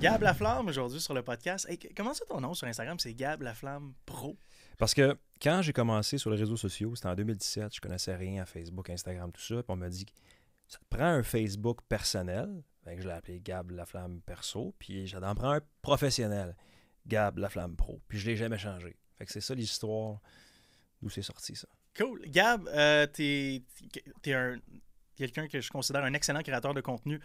Gab Laflamme aujourd'hui sur le podcast. comment ça ton nom sur Instagram? C'est Gab Laflamme Pro. Parce que quand j'ai commencé sur les réseaux sociaux, c'était en 2017, je connaissais rien à Facebook, Instagram, tout ça. Puis on m'a dit, ça te prend un Facebook personnel. Ben, je l'ai appelé Gab Laflamme Perso. Puis j'en prends un professionnel, Gab Laflamme Pro. Puis je l'ai jamais changé. Fait que c'est ça l'histoire d'où c'est sorti ça. Cool. Gab, euh, t'es es un quelqu'un que je considère un excellent créateur de contenu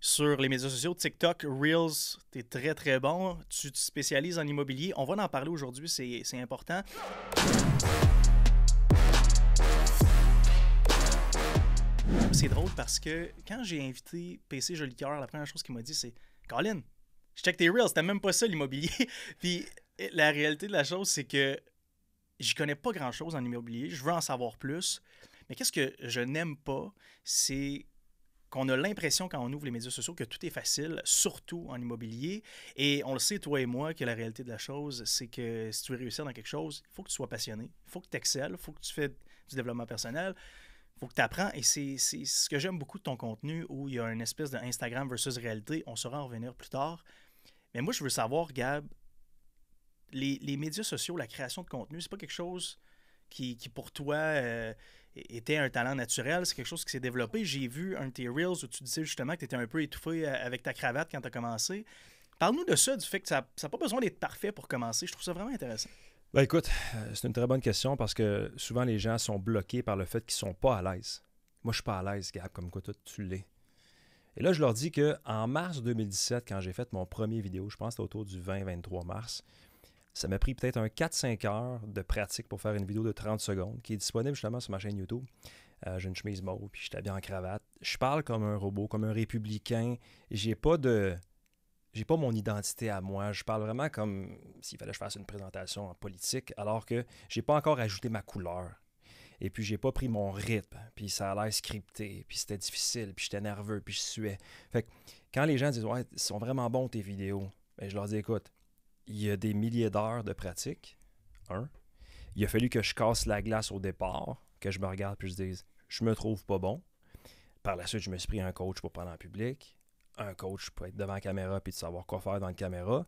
sur les médias sociaux. TikTok, Reels, tu es très très bon. Tu te spécialises en immobilier. On va en parler aujourd'hui, c'est important. C'est drôle parce que quand j'ai invité PC Jolicoeur, la première chose qu'il m'a dit, c'est Colin, je check tes Reels, c'était même pas ça l'immobilier. Puis la réalité de la chose, c'est que je connais pas grand chose en immobilier, je veux en savoir plus. Mais qu'est-ce que je n'aime pas, c'est qu'on a l'impression quand on ouvre les médias sociaux que tout est facile, surtout en immobilier. Et on le sait, toi et moi, que la réalité de la chose, c'est que si tu veux réussir dans quelque chose, il faut que tu sois passionné, il faut que tu excelles, il faut que tu fais du développement personnel, il faut que tu apprends. Et c'est ce que j'aime beaucoup de ton contenu où il y a une espèce d'Instagram versus réalité. On saura en revenir plus tard. Mais moi, je veux savoir, Gab, les, médias sociaux, la création de contenu, c'est pas quelque chose qui, pour toi, euh, était un talent naturel. C'est quelque chose qui s'est développé. J'ai vu un de tes reels où tu disais justement que tu étais un peu étouffé euh, avec ta cravate quand tu as commencé. Parle-nous de ça, du fait que ça n'a pas besoin d'être parfait pour commencer. Je trouve ça vraiment intéressant. Ben, écoute, euh, c'est une très bonne question parce que souvent les gens sont bloqués par le fait qu'ils sont pas à l'aise. Moi, je suis pas à l'aise, Gab, comme quoi toi, tu l'es. Et là, je leur dis que en mars 2017, quand j'ai fait mon premier vidéo, je pense que c'était autour du 20-23 mars, ça m'a pris peut-être un 4-5 heures de pratique pour faire une vidéo de 30 secondes qui est disponible justement sur ma chaîne YouTube. Euh, j'ai une chemise mauve, puis je suis habillé en cravate. Je parle comme un robot, comme un républicain. J'ai pas de. J'ai pas mon identité à moi. Je parle vraiment comme s'il fallait que je fasse une présentation en politique, alors que j'ai pas encore ajouté ma couleur. Et puis j'ai pas pris mon rythme, puis ça a l'air scripté, puis c'était difficile, puis j'étais nerveux, puis je suais. Fait que quand les gens disent Ouais, ils sont vraiment bons tes vidéos, Mais ben, je leur dis Écoute, il y a des milliers d'heures de pratique. Un. Il a fallu que je casse la glace au départ, que je me regarde puis je dise je me trouve pas bon. Par la suite, je me suis pris un coach pour parler en public, un coach pour être devant la caméra puis de savoir quoi faire dans la caméra.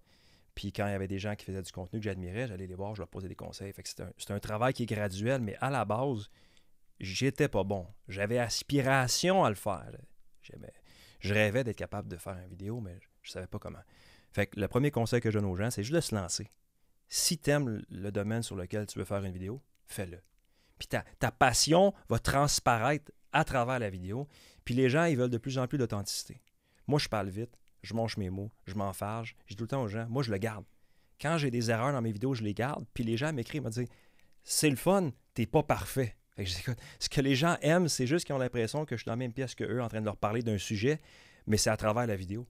Puis quand il y avait des gens qui faisaient du contenu que j'admirais, j'allais les voir, je leur posais des conseils. c'est, un, travail qui est graduel, mais à la base, j'étais pas bon. J'avais aspiration à le faire. je rêvais d'être capable de faire une vidéo, mais je savais pas comment. Fait le premier conseil que je donne aux gens, c'est juste de se lancer. Si tu aimes le domaine sur lequel tu veux faire une vidéo, fais-le. Puis ta, passion va transparaître à travers la vidéo. Puis les gens, ils veulent de plus en plus d'authenticité. Moi, je parle vite, je mange mes mots, je m'enfarge, je dis tout le temps aux gens, moi, je le garde. Quand j'ai des erreurs dans mes vidéos, je les garde. Puis les gens m'écrivent, me disent, c'est le fun, t'es pas parfait. Fait que je dis, écoute, ce que les gens aiment, c'est juste qu'ils ont l'impression que je suis dans la même pièce qu'eux en train de leur parler d'un sujet, mais c'est à travers la vidéo.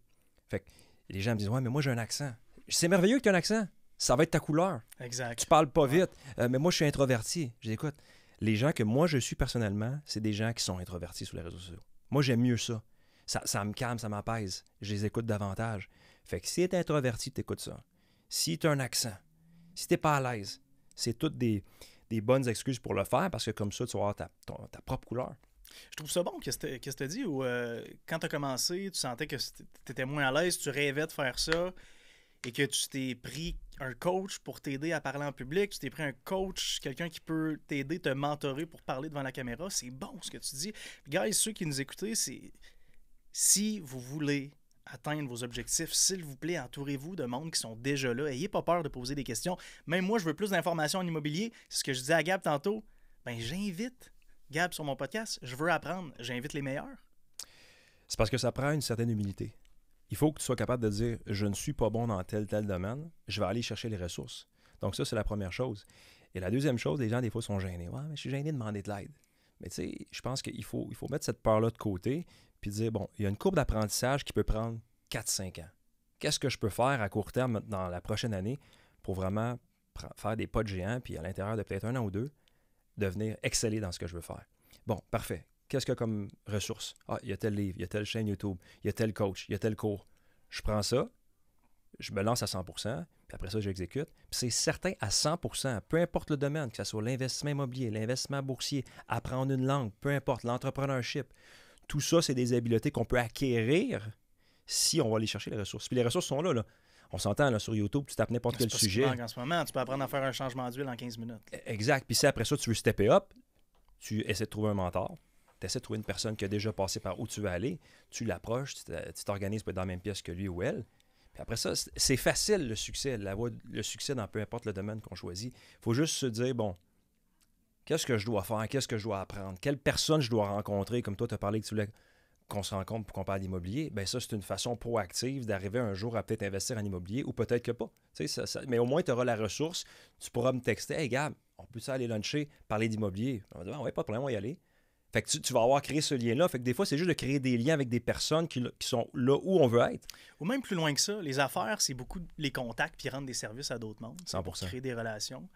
Fait les gens me disent Ouais, mais moi j'ai un accent. C'est merveilleux que tu aies un accent. Ça va être ta couleur. Exact. Tu parles pas vite. Euh, mais moi, je suis introverti. Je dis Écoute, les gens que moi je suis personnellement, c'est des gens qui sont introvertis sur les réseaux sociaux. Moi, j'aime mieux ça. ça. me calme, ça m'apaise. Je les écoute davantage. Fait que si tu introverti, tu écoutes ça. Si tu as un accent, si tu pas à l'aise, c'est toutes des, bonnes excuses pour le faire parce que comme ça, tu vas avoir ta propre couleur. Je trouve ça bon, qu'est-ce que tu dis dit, euh, quand tu as commencé, tu sentais que tu étais moins à l'aise, tu rêvais de faire ça, et que tu t'es pris un coach pour t'aider à parler en public, tu t'es pris un coach, quelqu'un qui peut t'aider, te mentorer pour parler devant la caméra. C'est bon ce que tu dis. Guys, ceux qui nous écoutent, c'est si vous voulez atteindre vos objectifs, s'il vous plaît, entourez-vous de monde qui sont déjà là. Ayez pas peur de poser des questions. Même moi, je veux plus d'informations en immobilier. C'est ce que je dis à Gab tantôt. Ben, j'invite sur mon podcast, je veux apprendre, j'invite les meilleurs. C'est parce que ça prend une certaine humilité. Il faut que tu sois capable de dire je ne suis pas bon dans tel tel domaine, je vais aller chercher les ressources. Donc ça c'est la première chose. Et la deuxième chose, les gens des fois sont gênés. Ouais, mais je suis gêné de demander de l'aide. Mais tu sais, je pense qu'il faut, il faut mettre cette peur là de côté puis dire bon, il y a une courbe d'apprentissage qui peut prendre 4 5 ans. Qu'est-ce que je peux faire à court terme dans la prochaine année pour vraiment faire des pas de géant puis à l'intérieur de peut-être un an ou deux devenir exceller dans ce que je veux faire. Bon, parfait. Qu'est-ce qu'il y a comme ressources? Ah, il y a tel livre, il y a telle chaîne YouTube, il y a tel coach, il y a tel cours. Je prends ça, je me lance à 100%, puis après ça, j'exécute. Puis c'est certain à 100%, peu importe le domaine, que ce soit l'investissement immobilier, l'investissement boursier, apprendre une langue, peu importe, l'entrepreneurship. Tout ça, c'est des habiletés qu'on peut acquérir si on va aller chercher les ressources. Puis les ressources sont là, là. On s'entend là, sur YouTube, tu tapes n'importe quel sujet. En ce moment, tu peux apprendre à faire un changement d'huile en 15 minutes. E-, exact. Puis si après ça, tu veux stepper up, tu essaies de trouver un mentor, tu essaies de trouver une personne qui a déjà passé par où tu veux aller, tu l'approches, tu t'organises pour être dans la même pièce que lui ou elle. Puis après ça, c'est facile le succès, la le succès dans peu importe le domaine qu'on choisit. Il faut juste se dire, bon, qu'est-ce que je dois faire, qu'est-ce que je dois apprendre, quelle personne je dois rencontrer, comme toi, tu as parlé que tu voulais qu'on se rencontre pour qu'on parle d'immobilier, ben ça, c'est une façon proactive d'arriver un jour à peut-être investir en immobilier ou peut-être que pas. mais au moins, tu auras la ressource. Tu pourras me texter, hey, on peut ça aller luncher, parler d'immobilier. On va dire, ah, ouais, pas de problème, on va y aller. Fait que tu, vas avoir créé ce lien-là. Fait que des fois, c'est juste de créer des liens avec des personnes qui, sont là où on veut être. Ou même plus loin que ça, les affaires, c'est beaucoup les contacts puis rendre des services à d'autres membres. 100%. Pour créer des relations.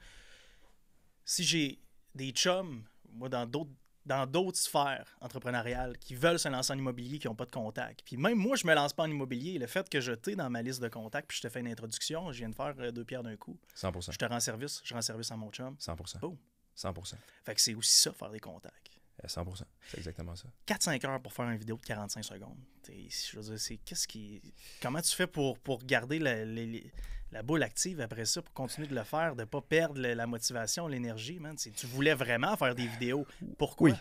Si j'ai des chums, moi, dans d'autres dans d'autres sphères entrepreneuriales qui veulent se lancer en immobilier, qui n'ont pas de contact. Puis même moi, je me lance pas en immobilier. Le fait que je t'ai dans ma liste de contacts, puis je te fais une introduction, je viens de faire euh, deux pierres d'un coup. 100 Je te rends service, je rends service à mon chum. 100 Boom. 100 Fait que c'est aussi ça, faire des contacts. 100 euh, c'est exactement ça. 4-5 heures pour faire une vidéo de 45 secondes. Je veux dire, qu'est-ce qui, comment tu fais pour, pour garder la, la, boule active après ça, pour continuer de le faire, de ne pas perdre la, motivation, l'énergie? Man? Tu voulais vraiment faire des vidéos. Pourquoi? Oui,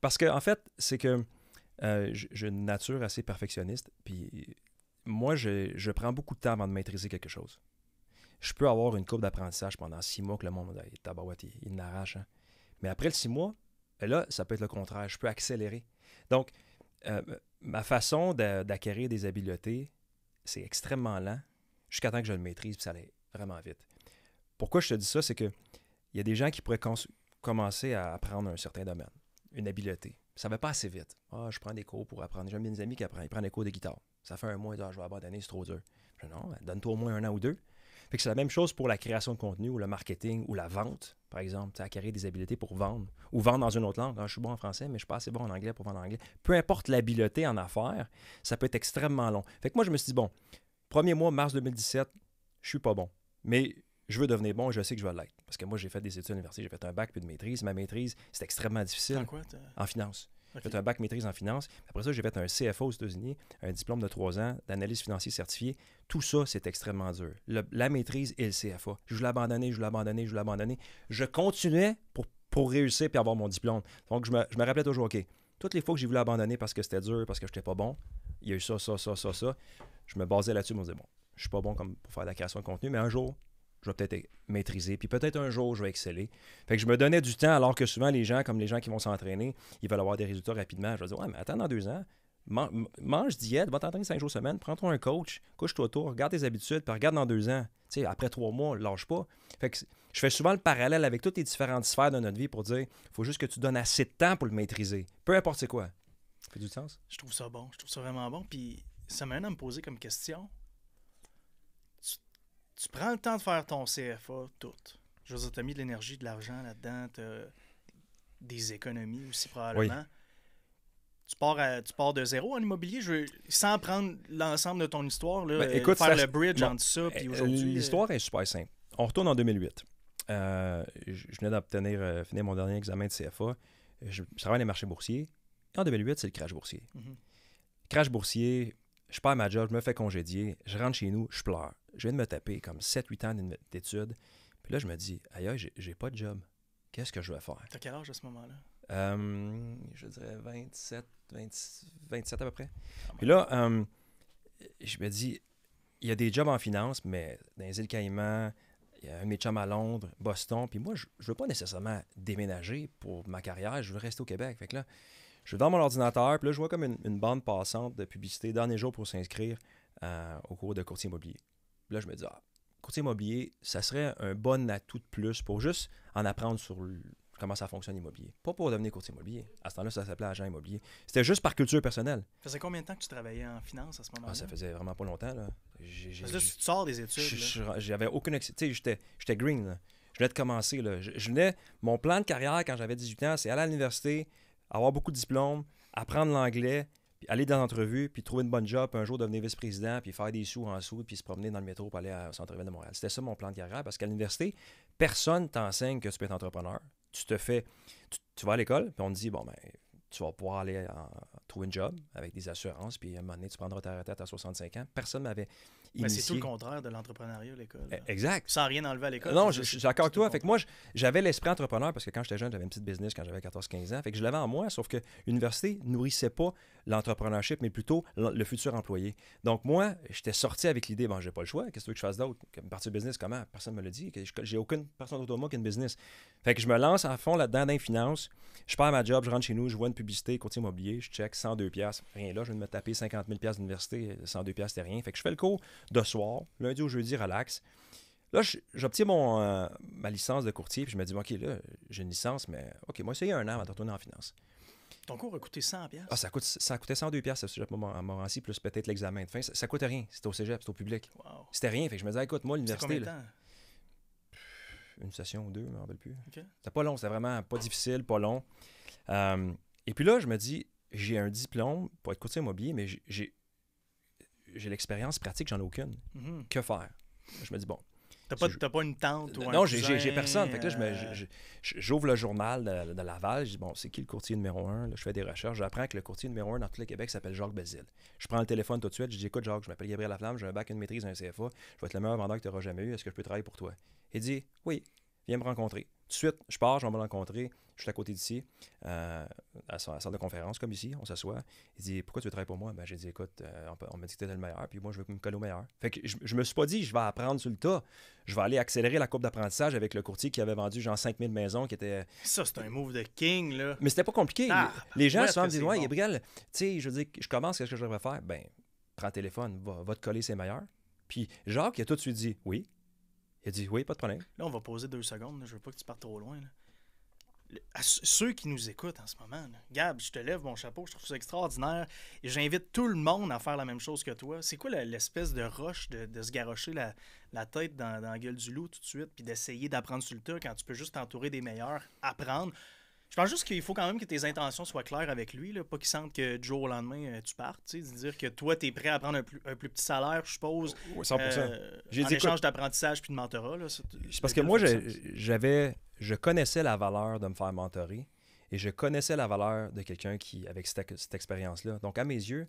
parce que en fait, c'est que euh, j'ai une nature assez perfectionniste. Puis moi, je, prends beaucoup de temps avant de maîtriser quelque chose. Je peux avoir une courbe d'apprentissage pendant six mois que le monde, est il, il n'arrache. Hein. Mais après le six mois, ben là, ça peut être le contraire. Je peux accélérer. Donc, euh, ma façon d'acquérir des habiletés, c'est extrêmement lent jusqu'à temps que je le maîtrise, puis ça allait vraiment vite. Pourquoi je te dis ça, c'est que il y a des gens qui pourraient commencer à apprendre un certain domaine, une habileté. Ça ne va pas assez vite. Ah, je prends des cours pour apprendre. J'ai bien des amis qui apprennent. Ils prennent des cours de guitare. Ça fait un mois, et disent, ah, je vais abandonner, c'est trop dur. Je dis, non, donne-toi au moins un an ou deux. Fait que c'est la même chose pour la création de contenu ou le marketing ou la vente, par exemple. Tu acquérir des habiletés pour vendre ou vendre dans une autre langue. Ah, je suis bon en français, mais je suis pas assez bon en anglais pour vendre en anglais. Peu importe l'habileté en affaires, ça peut être extrêmement long. Fait que moi, je me suis dit, bon, premier mois, mars 2017, je suis pas bon. Mais je veux devenir bon et je sais que je vais l'être. Parce que moi, j'ai fait des études universitaires, j'ai fait un bac puis une maîtrise. Ma maîtrise, c'est extrêmement difficile. En quoi? En finance. J'ai fait un bac maîtrise en finance. Après ça, j'ai fait un CFA aux États-Unis, un diplôme de trois ans d'analyse financière certifiée. Tout ça, c'est extrêmement dur. la maîtrise et le CFA. Je voulais abandonner, je voulais abandonner, je voulais abandonner. Je continuais pour, réussir et avoir mon diplôme. Donc, je me, je rappelais toujours, OK, toutes les fois que j'ai voulu abandonner parce que c'était dur, parce que je n'étais pas bon, il y a eu ça, ça, ça, ça, ça. Je me basais là-dessus, je me disais, bon, je suis pas bon comme pour faire de la création de contenu, mais un jour, je vais peut-être maîtriser, puis peut-être un jour, je vais exceller. Fait que je me donnais du temps, alors que souvent, les gens, comme les gens qui vont s'entraîner, ils veulent avoir des résultats rapidement. Je vais dire, ouais, mais attends dans deux ans, mange diète, va t'entraîner cinq jours semaine, prends-toi un coach, couche-toi autour, regarde tes habitudes, puis regarde dans deux ans. Tu sais, après trois mois, lâche pas. Fait que je fais souvent le parallèle avec toutes les différentes sphères de notre vie pour dire, faut juste que tu donnes assez de temps pour le maîtriser, peu importe c'est quoi. Ça fait du sens? Je trouve ça bon, je trouve ça vraiment bon, puis ça m'amène à me poser comme question tu prends le temps de faire ton CFA, tout. Je veux dire, tu as mis de l'énergie, de l'argent là-dedans, des économies aussi probablement. Tu pars, de zéro en immobilier, sans prendre l'ensemble de ton histoire, ben, euh, faire le bridge entre ça puis euh, aujourd'hui. Euh, l'histoire est super simple. On retourne en 2008. je, venais d'obtenir, finir mon dernier examen de CFA. Je, travaille dans les marchés boursiers. En 2008, c'est le crash boursier. Mhm. Crash boursier, je perds ma job, je me fais congédier, je rentre chez nous, je pleure. Je viens de me taper comme 7-8 ans d'études. Puis là, je me dis, aïe, j'ai pas de job. Qu'est-ce que je vais faire? T'as quel âge à ce moment-là? Euh, je dirais 27, 27 à peu près. Ah, Puis là, euh, je me dis, il y a des jobs en finance, mais dans les îles Caïmans, il y a un de à Londres, Boston. Puis moi, je ne veux pas nécessairement déménager pour ma carrière, je veux rester au Québec. Fait que là, je vais dans mon ordinateur, puis là, je vois comme une, bande passante de publicité, dernier jour pour s'inscrire euh, au cours de courtier immobilier. là, je me dis, ah, courtier immobilier, ça serait un bon atout de plus pour juste en apprendre sur comment ça fonctionne immobilier. Pas pour devenir courtier immobilier. À ce temps-là, ça s'appelait agent immobilier. C'était juste par culture personnelle. Ça faisait combien de temps que tu travaillais en finance à ce moment-là? Ah, ça faisait vraiment pas longtemps. Là. tu sors des études. J'avais aucune. Tu sais, j'étais, green. Je venais de commencer. Là. Je, Mon plan de carrière quand j'avais 18 ans, c'est à l'université, avoir beaucoup de diplômes, apprendre l'anglais, puis aller dans l'entrevue, puis trouver une bonne job, puis un jour devenir vice-président, puis faire des sous en sous, puis se promener dans le métro pour aller au centre-ville de Montréal. C'était ça mon plan de carrière parce qu'à l'université, personne t'enseigne que tu peux être entrepreneur. Tu te fais. Tu, vas à l'école, puis on te dit, bon, ben, tu vas pouvoir aller trouver une job avec des assurances, puis à un moment donné, tu prendras ta retraite à 65 ans. Personne m'avait mais ben, c'est tout le contraire de l'entrepreneuriat, l'école. E, exact. Sans rien enlever à l'école. Non, je, avec toi. moi, j'avais l'esprit entrepreneur parce que quand j'étais jeune, j'avais une petite business quand j'avais 14-15 ans. Fait que je l'avais en moi, sauf que l'université nourrissait pas l'entrepreneurship, mais plutôt le futur employé. Donc moi, j'étais sorti avec l'idée, bon, j'ai pas le choix, qu'est-ce que je fasse d'autre? Partir partie de business, comment? Personne me le dit. J'ai aucune personne autour de moi qui a une business. Fait que je me lance à fond là-dedans dans les finances. Je perds ma job, je rentre chez nous, je vois une publicité, courtier immobilier, je check 102$, rien là, je viens de me taper 50 000$ d'université, 102$, c'était rien. Fait que je fais le cours, de soir, lundi ou jeudi, relax. Là, j'obtiens mon, euh, ma licence de courtier, puis je me dis, OK, là, j'ai une licence, mais OK, moi, ça y un an avant de retourner en finance. Ton cours a coûté 100 Ah, ça, coûte, ça coûtait 102 pièces à Morancy, plus peut-être l'examen de fin. Ça, coûtait rien. C'était au cégep, c'était au public. C'était rien. Fait que je me disais, écoute, moi, l'université. une session ou deux, je ne me rappelle plus. C'était pas long, c'était vraiment pas difficile, pas long. Euh, et puis là, je me dis, j'ai un diplôme pour être courtier immobilier, mais j'ai j'ai l'expérience pratique, j'en ai aucune. Mhm. Que faire? Je me dis, bon. T'as pas, pas une tante ou un Non, j'ai personne. Fait que là, euh, j'ouvre le journal de, Laval. Je dis, bon, c'est qui le courtier numéro un? je fais des recherches. J'apprends que le courtier numéro un dans tout le Québec s'appelle Jacques Bézil. Je prends le téléphone tout de suite. Je dis, écoute, Jacques, je m'appelle Gabriel Laflamme. J'ai un bac, une maîtrise, un CFA. Je vais être le meilleur vendeur que tu auras jamais eu. Est-ce que je peux travailler pour toi? Il dit, oui, viens me rencontrer suite, je pars, je vais me rencontrer. Je suis à côté d'ici, euh, à la salle de conférence, comme ici, on s'assoit. Il dit Pourquoi tu veux travailler pour moi ben, J'ai dit Écoute, euh, on, m'a dit que tu le meilleur, puis moi, je veux me coller au meilleur. Fait que je, me suis pas dit Je vais apprendre sur le tas. Je vais aller accélérer la courbe d'apprentissage avec le courtier qui avait vendu genre 5000 maisons, qui était. Ça, c'est un move de king, là. Mais c'était pas compliqué. Ah, les gens souvent me disent Ouais, Gabriel, tu sais, je dis je commence, qu'est-ce que je devrais faire Ben, prends téléphone, va, te coller, c'est meilleur. Puis Jacques, il a tout de suite dit Oui. Il a dit Oui, pas de problème. Là, on va poser deux secondes. Je veux pas que tu partes trop loin. à ceux qui nous écoutent en ce moment, Gab, je te lève mon chapeau, je trouve ça extraordinaire. Et j'invite tout le monde à faire la même chose que toi. C'est quoi l'espèce de roche de, se garrocher la, tête dans, dans, la gueule du loup tout de suite, puis d'essayer d'apprendre sur le tas quand tu peux juste t'entourer des meilleurs, apprendre. Je pense juste qu'il faut quand même que tes intentions soient claires avec lui, là, pas qu'il sente que du jour au lendemain, euh, tu partes. de dire que toi, tu es prêt à prendre un plus, petit salaire, je suppose. Oui, euh, 100 En échange d'apprentissage puis de mentorat. Là, c'est parce que moi, j'avais, je connaissais la valeur de me faire mentorer et je connaissais la valeur de quelqu'un qui avec cette, cette expérience-là. Donc, à mes yeux,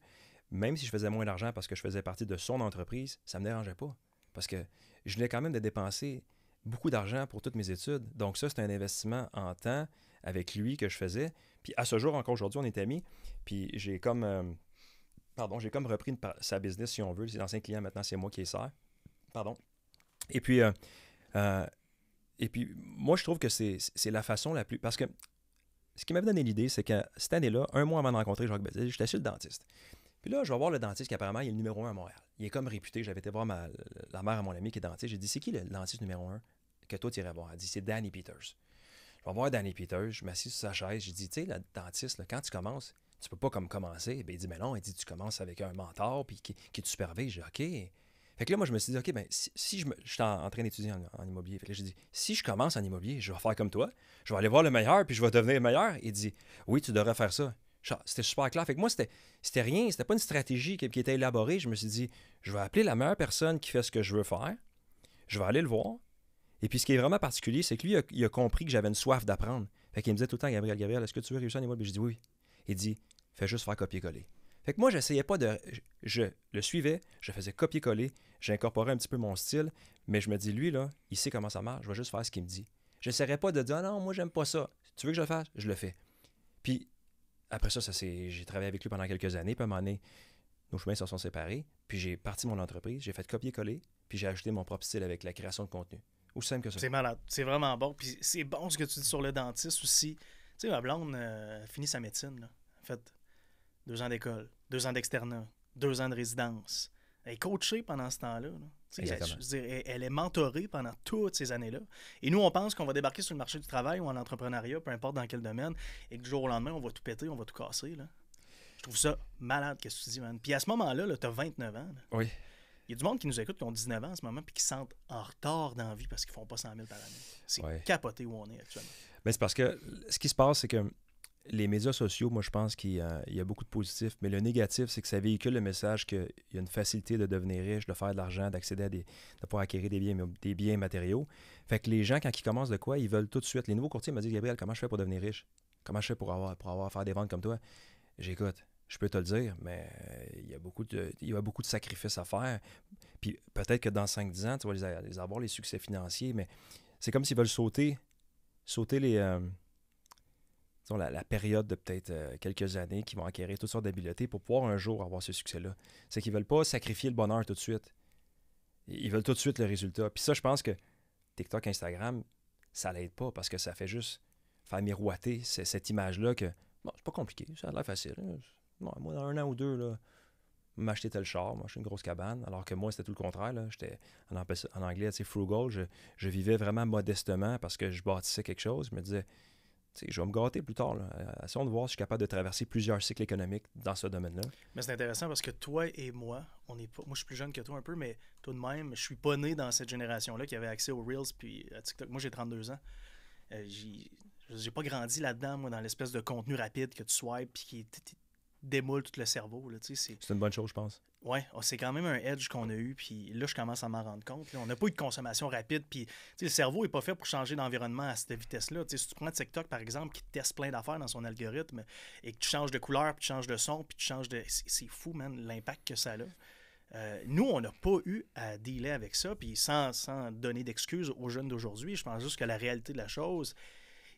même si je faisais moins d'argent parce que je faisais partie de son entreprise, ça ne me dérangeait pas. Parce que je venais quand même de dépenser beaucoup d'argent pour toutes mes études. Donc, ça, c'est un investissement en temps, avec lui que je faisais. Puis à ce jour, encore aujourd'hui, on est amis. Puis j'ai comme, euh, pardon, j'ai comme repris sa business, si on veut. C'est l'ancien client, maintenant, c'est moi qui est ça Pardon. Et puis, euh, euh, et puis, moi, je trouve que c'est la façon la plus. Parce que ce qui m'avait donné l'idée, c'est que cette année-là, un mois avant de rencontrer Jacques je j'étais chez le dentiste. Puis là, je vais voir le dentiste qui apparemment il est le numéro un à Montréal. Il est comme réputé. J'avais été voir ma, la mère à mon ami qui est dentiste. J'ai dit, c'est qui le dentiste numéro un que toi tu irais voir? Elle dit, c'est Danny Peters. Je vais voir Danny Peter, je m'assis sur sa chaise, je dis tu sais, le dentiste, quand tu commences, tu peux pas comme commencer. Ben, il dit, mais non, il dit, tu commences avec un mentor puis qui, qui te supervise. J'ai OK. Fait que là, moi, je me suis dit, OK, ben, si, je, suis en, train d'étudier en, immobilier, fait que si je commence en immobilier, je vais faire comme toi, je vais aller voir le meilleur, puis je vais devenir le meilleur. Il dit, oui, tu devrais faire ça. C'était super clair. Fait que moi, c'était, c'était rien, c'était pas une stratégie qui, était élaborée. Je me suis dit, je vais appeler la meilleure personne qui fait ce que je veux faire, je vais aller le voir, et puis ce qui est vraiment particulier, c'est que lui, il a, compris que j'avais une soif d'apprendre. Fait qu'il me disait tout le temps, Gabriel, Gabriel, est-ce que tu veux réussir à niveau? Puis je dis oui. Il dit, fais juste faire copier-coller. Fait que moi, j'essayais pas de. Je le suivais, je faisais copier-coller, j'incorporais un petit peu mon style, mais je me dis, lui, là, il sait comment ça marche, je vais juste faire ce qu'il me dit. Je n'essaierais pas de dire, ah non, moi, j'aime pas ça. Tu veux que je le fasse? Je le fais. Puis après ça, ça j'ai travaillé avec lui pendant quelques années, puis à un moment donné, nos chemins se sont séparés, puis j'ai parti mon entreprise, j'ai fait copier-coller, puis j'ai ajouté mon propre style avec la création de contenu que C'est malade. C'est vraiment bon. Puis c'est bon ce que tu dis sur le dentiste aussi. Tu sais, ma blonde euh, finit sa médecine. Là. En fait, deux ans d'école, deux ans d'externat, deux ans de résidence. Elle est coachée pendant ce temps-là. Elle, est mentorée pendant toutes ces années-là. Et nous, on pense qu'on va débarquer sur le marché du travail ou en entrepreneuriat, peu importe dans quel domaine, et que du jour au lendemain, on va tout péter, on va tout casser. Je trouve ça malade, qu'est-ce que tu dis, man. Puis à ce moment-là, tu as 29 ans. Oui. Il y a du monde qui nous écoute qui ont 19 ans en ce moment puis qui sentent en retard dans vie parce qu'ils font pas 100 000 par année. C'est capoté où on est actuellement. Mais c'est parce que ce qui se passe, c'est que les médias sociaux, moi, je pense qu'il y, a, beaucoup de positifs, mais le négatif, c'est que ça véhicule le message qu'il y a une facilité de devenir riche, de faire de l'argent, d'accéder à des. de pouvoir acquérir des biens, des biens matériaux. Fait que les gens, quand ils commencent de quoi, ils veulent tout de suite. Les nouveaux courtiers me dit Gabriel, comment je fais pour devenir riche Comment je fais pour avoir, pour avoir faire des ventes comme toi J'écoute je peux te le dire, mais euh, il y a beaucoup de, a beaucoup de sacrifices à faire. Puis peut-être que dans 5-10 ans, tu vas les, avoir, les succès financiers, mais c'est comme s'ils veulent sauter, sauter les, euh, la, période de peut-être euh, quelques années qui vont acquérir toutes sortes d'habiletés pour pouvoir un jour avoir ce succès-là. C'est qu'ils veulent pas sacrifier le bonheur tout de suite. Ils veulent tout de suite le résultat. Puis ça, je pense que TikTok, Instagram, ça l'aide pas parce que ça fait juste faire miroiter cette image-là que bon, c'est pas compliqué, ça a l'air facile. Hein moi, dans un an ou deux, là, m'acheter tel char, moi, suis une grosse cabane. Alors que moi, c'était tout le contraire. J'étais en, anglais, c'est frugal. Je, vivais vraiment modestement parce que je bâtissais quelque chose. Je me disais, tu je vais me gâter plus tard. Euh, essayons de voir si je suis capable de traverser plusieurs cycles économiques dans ce domaine-là. Mais c'est intéressant parce que toi et moi, on est pas... moi, je suis plus jeune que toi un peu, mais tout de même, je suis pas né dans cette génération-là qui avait accès aux Reels puis à TikTok. Moi, j'ai 32 ans. Euh, je j'ai pas grandi là-dedans, moi, dans l'espèce de contenu rapide que tu swipes puis qui démoule tout le cerveau. c'est... une bonne chose, je pense. Oui, oh, c'est quand même un edge qu'on a eu, puis là, je commence à m'en rendre compte. On n'a pas eu de consommation rapide, puis le cerveau n'est pas fait pour changer d'environnement à cette vitesse-là. si tu prends TikTok, par exemple, qui teste plein d'affaires dans son algorithme, et que tu changes de couleur, puis tu changes de son, puis tu changes de... C'est, fou, man, l'impact que ça a. Euh, nous, on n'a pas eu à dealer avec ça, puis sans, sans donner d'excuses aux jeunes d'aujourd'hui, je pense juste que la réalité de la chose,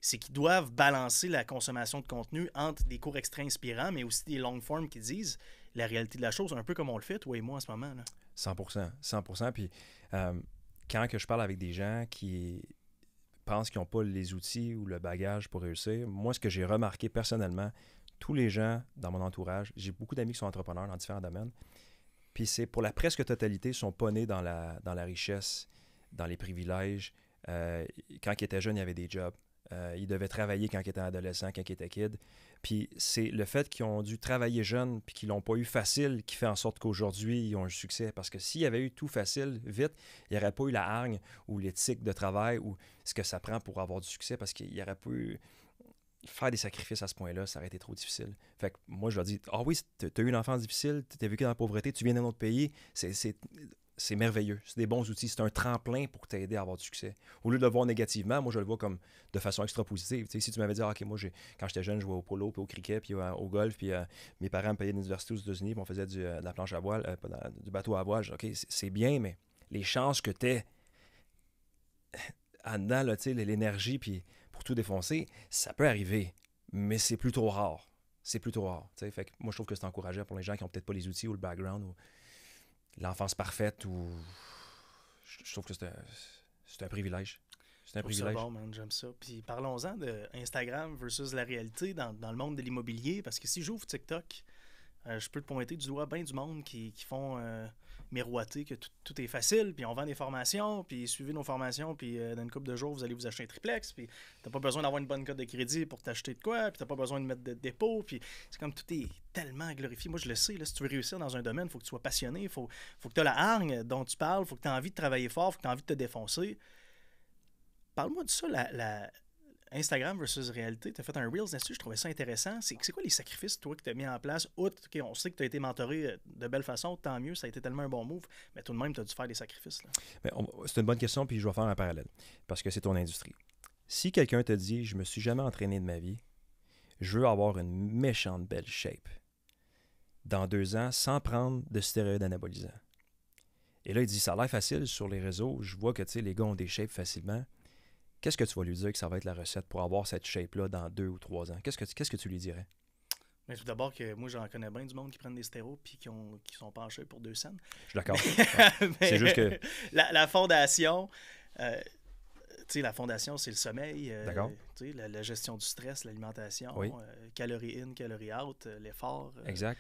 c'est qu'ils doivent balancer la consommation de contenu entre des cours extra inspirants, mais aussi des longs formes qui disent la réalité de la chose, un peu comme on le fait, toi et moi, en ce moment. Là. 100%. 100%. Puis euh, quand que je parle avec des gens qui pensent qu'ils n'ont pas les outils ou le bagage pour réussir, moi, ce que j'ai remarqué personnellement, tous les gens dans mon entourage, j'ai beaucoup d'amis qui sont entrepreneurs dans différents domaines, puis c'est pour la presque totalité, ils ne sont pas nés dans la, dans la richesse, dans les privilèges. Euh, quand ils étaient jeunes, il y avait des jobs. Euh, ils devaient travailler quand ils étaient adolescents, quand ils étaient kids. Puis c'est le fait qu'ils ont dû travailler jeunes puis qu'ils l'ont pas eu facile qui fait en sorte qu'aujourd'hui, ils ont un succès. Parce que y avait eu tout facile, vite, il n'y aurait pas eu la hargne ou l'éthique de travail ou ce que ça prend pour avoir du succès parce qu'il n'y aurait pas Faire des sacrifices à ce point-là, ça aurait été trop difficile. Fait que moi, je leur dis Ah oui, tu as eu une enfance difficile, tu t'es vécu dans la pauvreté, tu viens d'un autre pays, c'est c'est merveilleux. C'est des bons outils. C'est un tremplin pour t'aider à avoir du succès. Au lieu de le voir négativement, moi, je le vois comme de façon extra positive. si tu m'avais dit, ah, OK, moi, quand j'étais jeune, je jouais au polo, puis au cricket, puis euh, au golf, puis euh, mes parents me payaient l'université aux États-Unis, puis on faisait euh, de la planche à voile, du bateau à voile, OK, c'est bien, mais les chances que tu es en dedans, l'énergie, puis pour tout défoncer, ça peut arriver, mais c'est plutôt rare. C'est plutôt rare. Fait que moi, je trouve que c'est encourageant pour les gens qui ont peut-être pas les outils ou le background. Ou l'enfance parfaite ou. Je trouve que c'est un, un privilège. C'est un privilège. bon, man, j'aime ça. Puis parlons-en de Instagram versus la réalité dans, le monde de l'immobilier, parce que si j'ouvre TikTok, euh, je peux te pointer du doigt bien du monde qui, font. Euh, miroiter que tout, est facile, puis on vend des formations, puis suivez nos formations, puis euh, dans une couple de jours, vous allez vous acheter un triplex, puis t'as pas besoin d'avoir une bonne cote de crédit pour t'acheter de quoi, puis t'as pas besoin de mettre de dépôt, puis c'est comme tout est tellement glorifié. Moi, je le sais, là, si tu veux réussir dans un domaine, il faut que tu sois passionné, il faut, faut que tu aies la hargne dont tu parles, il faut que tu aies envie de travailler fort, il faut que tu aies envie de te défoncer. Parle-moi de ça, la, Instagram versus réalité, tu as fait un Reels dessus je trouvais ça intéressant. C'est quoi les sacrifices, toi, que tu as mis en place? Outre, on sait que tu as été mentoré euh, de belle façon, tant mieux, ça a été tellement un bon move, mais tout de même, tu as dû faire des sacrifices. Ben, c'est une bonne question, puis je vais faire un parallèle, parce que c'est ton industrie. Si quelqu'un te dit, je me suis jamais entraîné de ma vie, je veux avoir une méchante belle shape dans deux ans sans prendre de stéroïdes anabolisants. Et là, il dit, ça a l'air facile sur les réseaux. Je vois que les gars ont des shapes facilement qu'est-ce que tu vas lui dire que ça va être la recette pour avoir cette shape-là dans deux ou trois ans? Qu'est-ce que, que tu lui dirais? tout d'abord que moi j'en connais bien du monde qui prennent des stéros puis qui, sont penchés pour deux cents. Je suis d'accord. c'est juste que. La, fondation. Euh, la fondation, c'est le sommeil, euh, Tu la, la, gestion du stress, l'alimentation, oui. Euh, calories in, calories out, euh, l'effort. exact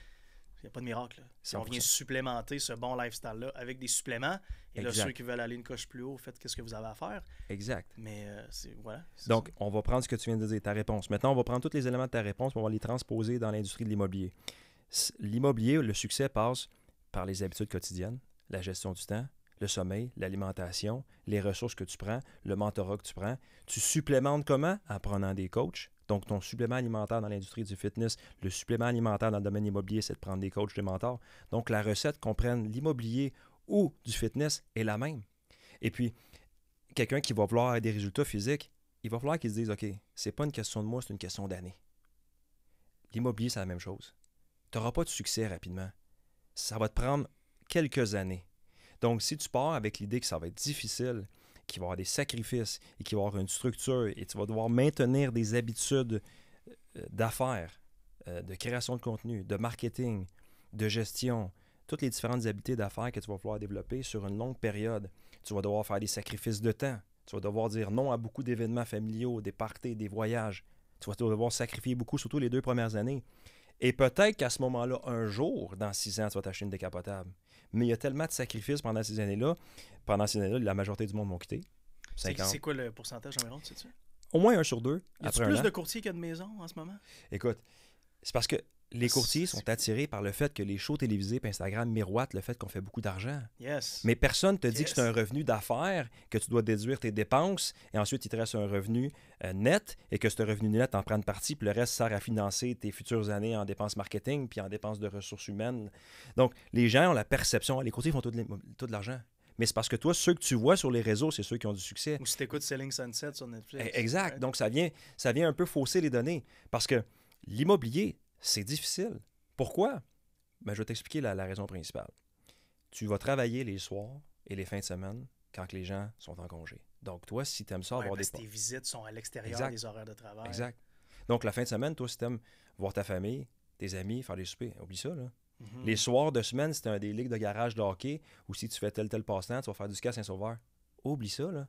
n'y a pas de miracle. Si on vient supplémenter ce bon lifestyle-là avec des suppléments, et là, ceux qui veulent aller une coche plus haut, faites ce que vous avez à faire. Exact. Mais euh, voilà. Donc, on va prendre ce que tu viens de dire, ta réponse. Maintenant, on va prendre tous les éléments de ta réponse pour on va les transposer dans l'industrie de l'immobilier. L'immobilier, le succès passe par les habitudes quotidiennes, la gestion du temps, le sommeil, l'alimentation, les ressources que tu prends, le mentorat que tu prends. Tu supplémentes comment? En prenant des coachs, donc, ton supplément alimentaire dans l'industrie du fitness, le supplément alimentaire dans le domaine immobilier, c'est de prendre des coachs, des mentors. Donc, la recette qu'on prenne l'immobilier ou du fitness est la même. Et puis, quelqu'un qui va vouloir des résultats physiques, il va falloir qu'il se dise OK, c'est pas une question de moi, c'est une question d'année. L'immobilier, c'est la même chose. Tu n'auras pas de succès rapidement. Ça va te prendre quelques années. Donc, si tu pars avec l'idée que ça va être difficile, qui va avoir des sacrifices et qui va avoir une structure et tu vas devoir maintenir des habitudes euh, d'affaires, euh, de création de contenu, de marketing, de gestion, toutes les différentes habitudes d'affaires que tu vas pouvoir développer sur une longue période. Tu vas devoir faire des sacrifices de temps. Tu vas devoir dire non à beaucoup d'événements familiaux, des parties, des voyages. Tu vas devoir sacrifier beaucoup, surtout les deux premières années. Et peut-être qu'à ce moment-là, un jour, dans six ans, tu vas t'acheter une décapotable mais il y a tellement de sacrifices pendant ces années-là. Pendant ces années-là, la majorité du monde m'ont quitté. C'est quoi le pourcentage environ, tu sais Au moins un sur deux. Y a plus de courtiers a de maisons en ce moment? Écoute, c'est parce que les courtiers sont attirés par le fait que les shows télévisés et Instagram miroitent le fait qu'on fait beaucoup d'argent. Mais personne ne te dit que c'est un revenu d'affaires, que tu dois déduire tes dépenses et ensuite il te reste un revenu euh, net et que ce revenu net en prend une partie puis le reste sert à financer tes futures années en dépenses marketing puis en dépenses de ressources humaines. Donc les gens ont la perception, les courtiers font tout de l'argent mais c'est parce que toi, ceux que tu vois sur les réseaux, c'est ceux qui ont du succès. Ou si tu Selling Sunset sur Netflix. E-, exact. Donc, ça vient, ça vient un peu fausser les données. Parce que l'immobilier, c'est difficile. Pourquoi? Ben, je vais t'expliquer la, raison principale. Tu vas travailler les soirs et les fins de semaine quand les gens sont en congé. Donc, toi, si tu aimes ça avoir des... tes visites sont à l'extérieur des horaires de travail. Exact. Donc, la fin de semaine, toi, si tu aimes voir ta famille, tes amis, faire des soupers, oublie ça, là. Mhm. Les soirs de semaine, si un des ligues de garage de hockey ou si tu fais tel tel passe-temps, tu vas faire du ski à Saint-Sauveur. Oublie ça, là.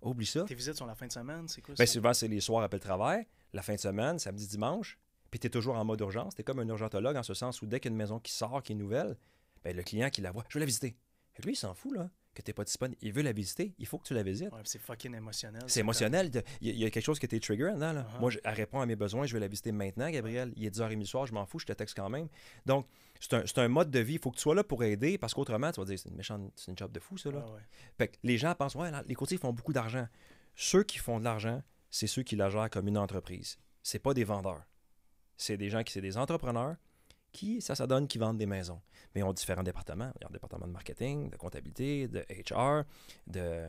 Oublie ça. Tes visites sont la fin de semaine, c'est quoi ben, ça? Bien, souvent, c'est les soirs après le travail, la fin de semaine, samedi, dimanche tu es toujours en mode urgence. Tu es comme un urgentologue en ce sens où dès qu'une maison qui sort, qui est nouvelle, ben, le client qui la voit, je veux la visiter. lui, il s'en fout, là que t'es pas disponible, il veut la visiter, il faut que tu la visites. c'est fucking émotionnel. C'est émotionnel. Il y, a quelque chose qui t'est trigger uh-huh. Moi, je, elle répond à mes besoins, je veux la visiter maintenant, Gabriel. Il est 10h30 du soir, je m'en fous, je te texte quand même. Donc, c'est un, mode de vie. Il faut que tu sois là pour aider parce qu'autrement, tu vas dire, c'est une méchante, c'est une job de fou, ça. Là. Ah les gens pensent, ouais, les courtiers font beaucoup d'argent. Ceux qui font de l'argent, c'est ceux qui la gèrent comme une entreprise. C'est pas des vendeurs c'est des gens qui, c'est des entrepreneurs qui, ça, ça donne, qui vendent des maisons. Mais ils ont différents départements. Il y a un département de marketing, de comptabilité, de HR, de, euh,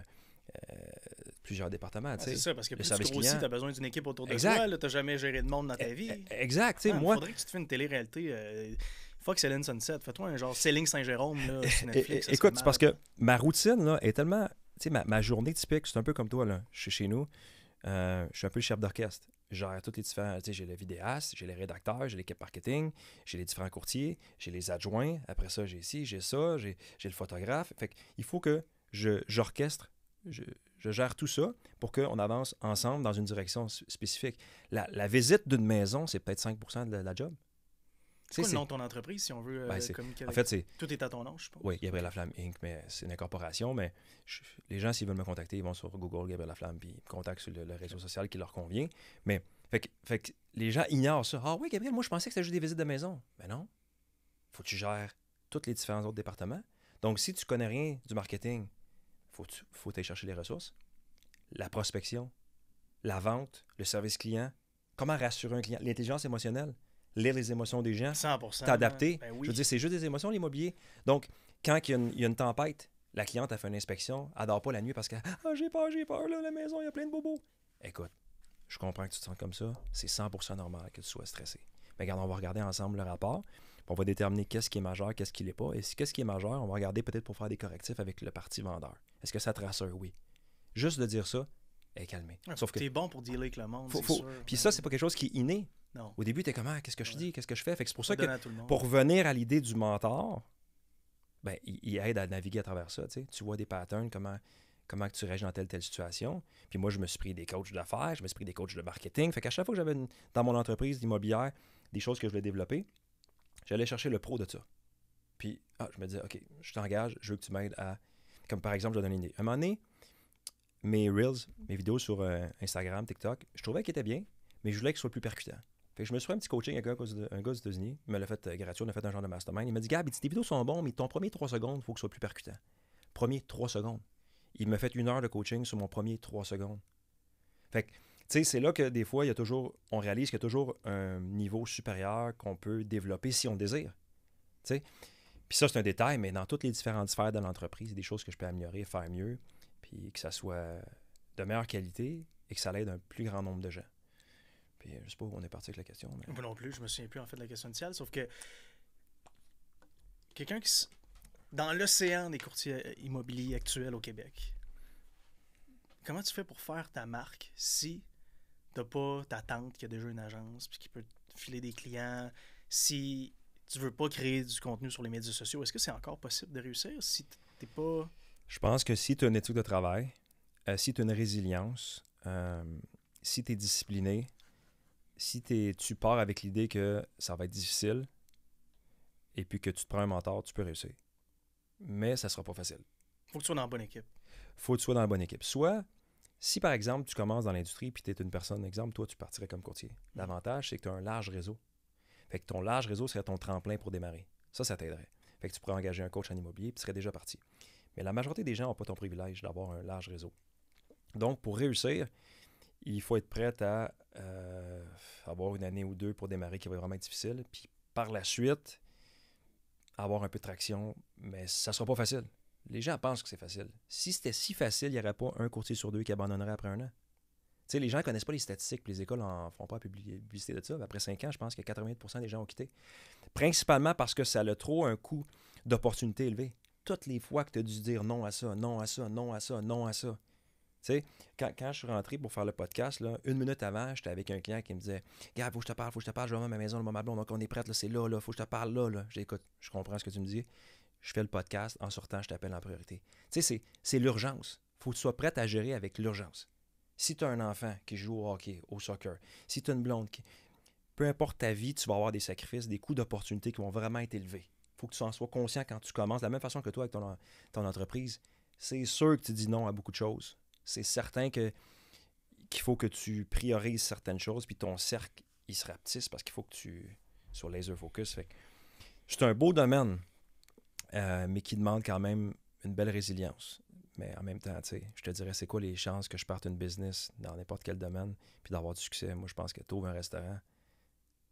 plusieurs départements. Ah, c'est ça, parce que plus tu tu as besoin d'une équipe autour de toi. Tu n'as jamais géré de monde dans ta eh, vie. Eh, exact. tu sais. Ah, moi... faudrait que tu te fasses une télé-réalité. que euh, fuck Céline Sunset. Fais-toi un genre Céline Saint-Jérôme eh, sur Netflix. Écoute, c'est parce que ma routine là, est tellement. Tu sais, ma, ma, journée typique, c'est un peu comme toi, là. Je suis chez nous. Euh, je suis un peu le chef d'orchestre gère les différents. j'ai le vidéaste, j'ai les rédacteurs, j'ai l'équipe marketing, j'ai les différents courtiers, j'ai les adjoints. Après ça, j'ai ici, j'ai ça, j'ai le photographe. Fait il faut que j'orchestre, je, gère tout ça pour qu'on avance ensemble dans une direction spécifique. La, visite d'une maison, c'est peut-être 5 de la job. C'est quoi le nom de ton entreprise si on veut ben, euh, communiquer En fait, Tout est à ton nom, je pense. Oui, Gabriel Laflamme Inc., mais c'est une incorporation, mais les gens, s'ils veulent me contacter, ils vont sur Google Gabriel Laflamme, puis ils me contactent sur le, réseau social qui leur convient. Mais les gens ignorent ça. Ah oui, Gabriel, moi, je pensais que c'était juste des visites de maison. Mais ben non. faut que tu gères tous les différents autres départements. Donc, si tu connais rien du marketing, faut tu faut aller chercher les ressources. La prospection, la vente, le service client, comment rassurer un client, l'intelligence émotionnelle lire les émotions des gens, t'adapter. Ben je veux dire, c'est juste des émotions, l'immobilier. Donc, quand il y, a une, tempête, la cliente a fait une inspection, elle dort pas la nuit parce que ah, j'ai peur, j'ai peur, là, la maison, il y a plein de bobos. Écoute, je comprends que tu te sens comme ça. C'est 100% normal que tu sois stressé. Mais regarde, on va regarder ensemble le rapport. On va déterminer qu'est-ce qui est majeur, qu'est-ce qui l'est pas. Et qu'est-ce qui est majeur, on va regarder peut-être pour faire des correctifs avec le parti vendeur. Est-ce que ça te rassure? Oui. Juste de dire ça, est calmé. Ah, Sauf bon pour dealer avec le monde. Puis ça, c'est pas quelque chose qui est inné. Au début, t'es comme ah, qu'est-ce que je dis, qu'est-ce que je fais. Fait c'est pour ça que pour venir à l'idée du mentor, ben, il, aide à naviguer à travers ça. Tu vois des patterns, comment comment tu réagis dans telle telle situation. Puis moi, je me suis pris des coachs d'affaires, je me suis pris des coachs de marketing. Fait qu'à chaque fois que j'avais dans mon entreprise d'immobilière des choses que je voulais développer, j'allais chercher le pro de ça. Puis ah, je me disais, OK, je t'engage, je veux que tu m'aides à. Comme par exemple, je vais donner une idée. À un moment donné, mes Reels, mes vidéos sur euh, Instagram, TikTok, je trouvais qu'ils étaient bien, mais je voulais qu'ils soient plus percutants. je me suis fait un petit coaching avec un gars, des États-Unis. Il me l'a fait euh, gratuit, a fait un genre de mastermind. Il m'a dit Gab, tes vidéos sont bons, mais ton premier 3 secondes, il faut que ce soit plus percutant. Premier 3 secondes. Il m'a fait une heure de coaching sur mon premier 3 secondes. Fait que, tu sais, c'est là que des fois, il y a toujours, on réalise qu'il y a toujours un niveau supérieur qu'on peut développer si on le désire. Puis ça, c'est un détail, mais dans toutes les différentes sphères de l'entreprise, il y a des choses que je peux améliorer, faire mieux puis que ça soit de meilleure qualité et que ça l'aide un plus grand nombre de gens. Puis je sais pas où on est parti avec la question. Moi non plus, je me souviens plus en fait de la question initiale, sauf que quelqu'un qui dans l'océan des courtiers immobiliers actuels au Québec, comment tu fais pour faire ta marque si tu n'as pas ta tante qui a déjà une agence puis qui peut te filer des clients, si tu veux pas créer du contenu sur les médias sociaux, est-ce que c'est encore possible de réussir si tu n'es pas je pense que si tu as une éthique de travail, euh, si tu as une résilience, euh, si tu es discipliné, si tu pars avec l'idée que ça va être difficile et puis que tu te prends un mentor, tu peux réussir. Mais ça sera pas facile. Faut que tu sois dans la bonne équipe. Faut que tu sois dans la bonne équipe. Soit, si par exemple, tu commences dans l'industrie puis tu es une personne, exemple, toi, tu partirais comme courtier. Mm. L'avantage, c'est que tu as un large réseau. Fait que ton large réseau serait ton tremplin pour démarrer. Ça, ça t'aiderait. Fait que tu pourrais engager un coach en immobilier et tu serais déjà parti. Mais la majorité des gens n'ont pas ton privilège d'avoir un large réseau. Donc, pour réussir, il faut être prêt à euh, avoir une année ou deux pour démarrer qui va vraiment être difficile. Puis par la suite, avoir un peu de traction, mais ça ne sera pas facile. Les gens pensent que c'est facile. Si c'était si facile, il n'y aurait pas un courtier sur deux qui abandonnerait après un an. les gens ne connaissent pas les statistiques, les écoles n'en font pas la publicité de ça. Après cinq ans, je pense que 80 des gens ont quitté. Principalement parce que ça a trop un coût d'opportunité élevé toutes les fois que tu as dû dire non à ça, non à ça, non à ça, non à ça. Tu sais, quand, je suis rentré pour faire le podcast, là, une minute avant, j'étais avec un client qui me disait il faut que je te parle, faut que je te parle, je vais à ma maison, le moment blonde, donc on est prête, c'est là, là, faut que je te parle là, là. J'écoute, je comprends ce que tu me dis. Je fais le podcast, en sortant, je t'appelle en priorité. Tu sais, c'est l'urgence. faut que tu sois prête à gérer avec l'urgence. Si tu as un enfant qui joue au hockey, au soccer, si tu as une blonde qui. Peu importe ta vie, tu vas avoir des sacrifices, des coûts d'opportunité qui vont vraiment être élevés faut que tu en sois conscient quand tu commences. De la même façon que toi avec ton, entreprise, c'est sûr que tu dis non à beaucoup de choses. C'est certain que qu'il faut que tu priorises certaines choses, puis ton cercle, il se rapetisse parce qu'il faut que tu sois laser focus. c'est un beau domaine, euh, mais qui demande quand même une belle résilience. Mais en même temps, je te dirais, c'est quoi les chances que je parte une business dans n'importe quel domaine, puis d'avoir du succès? Moi, je pense que tu ouvres un restaurant,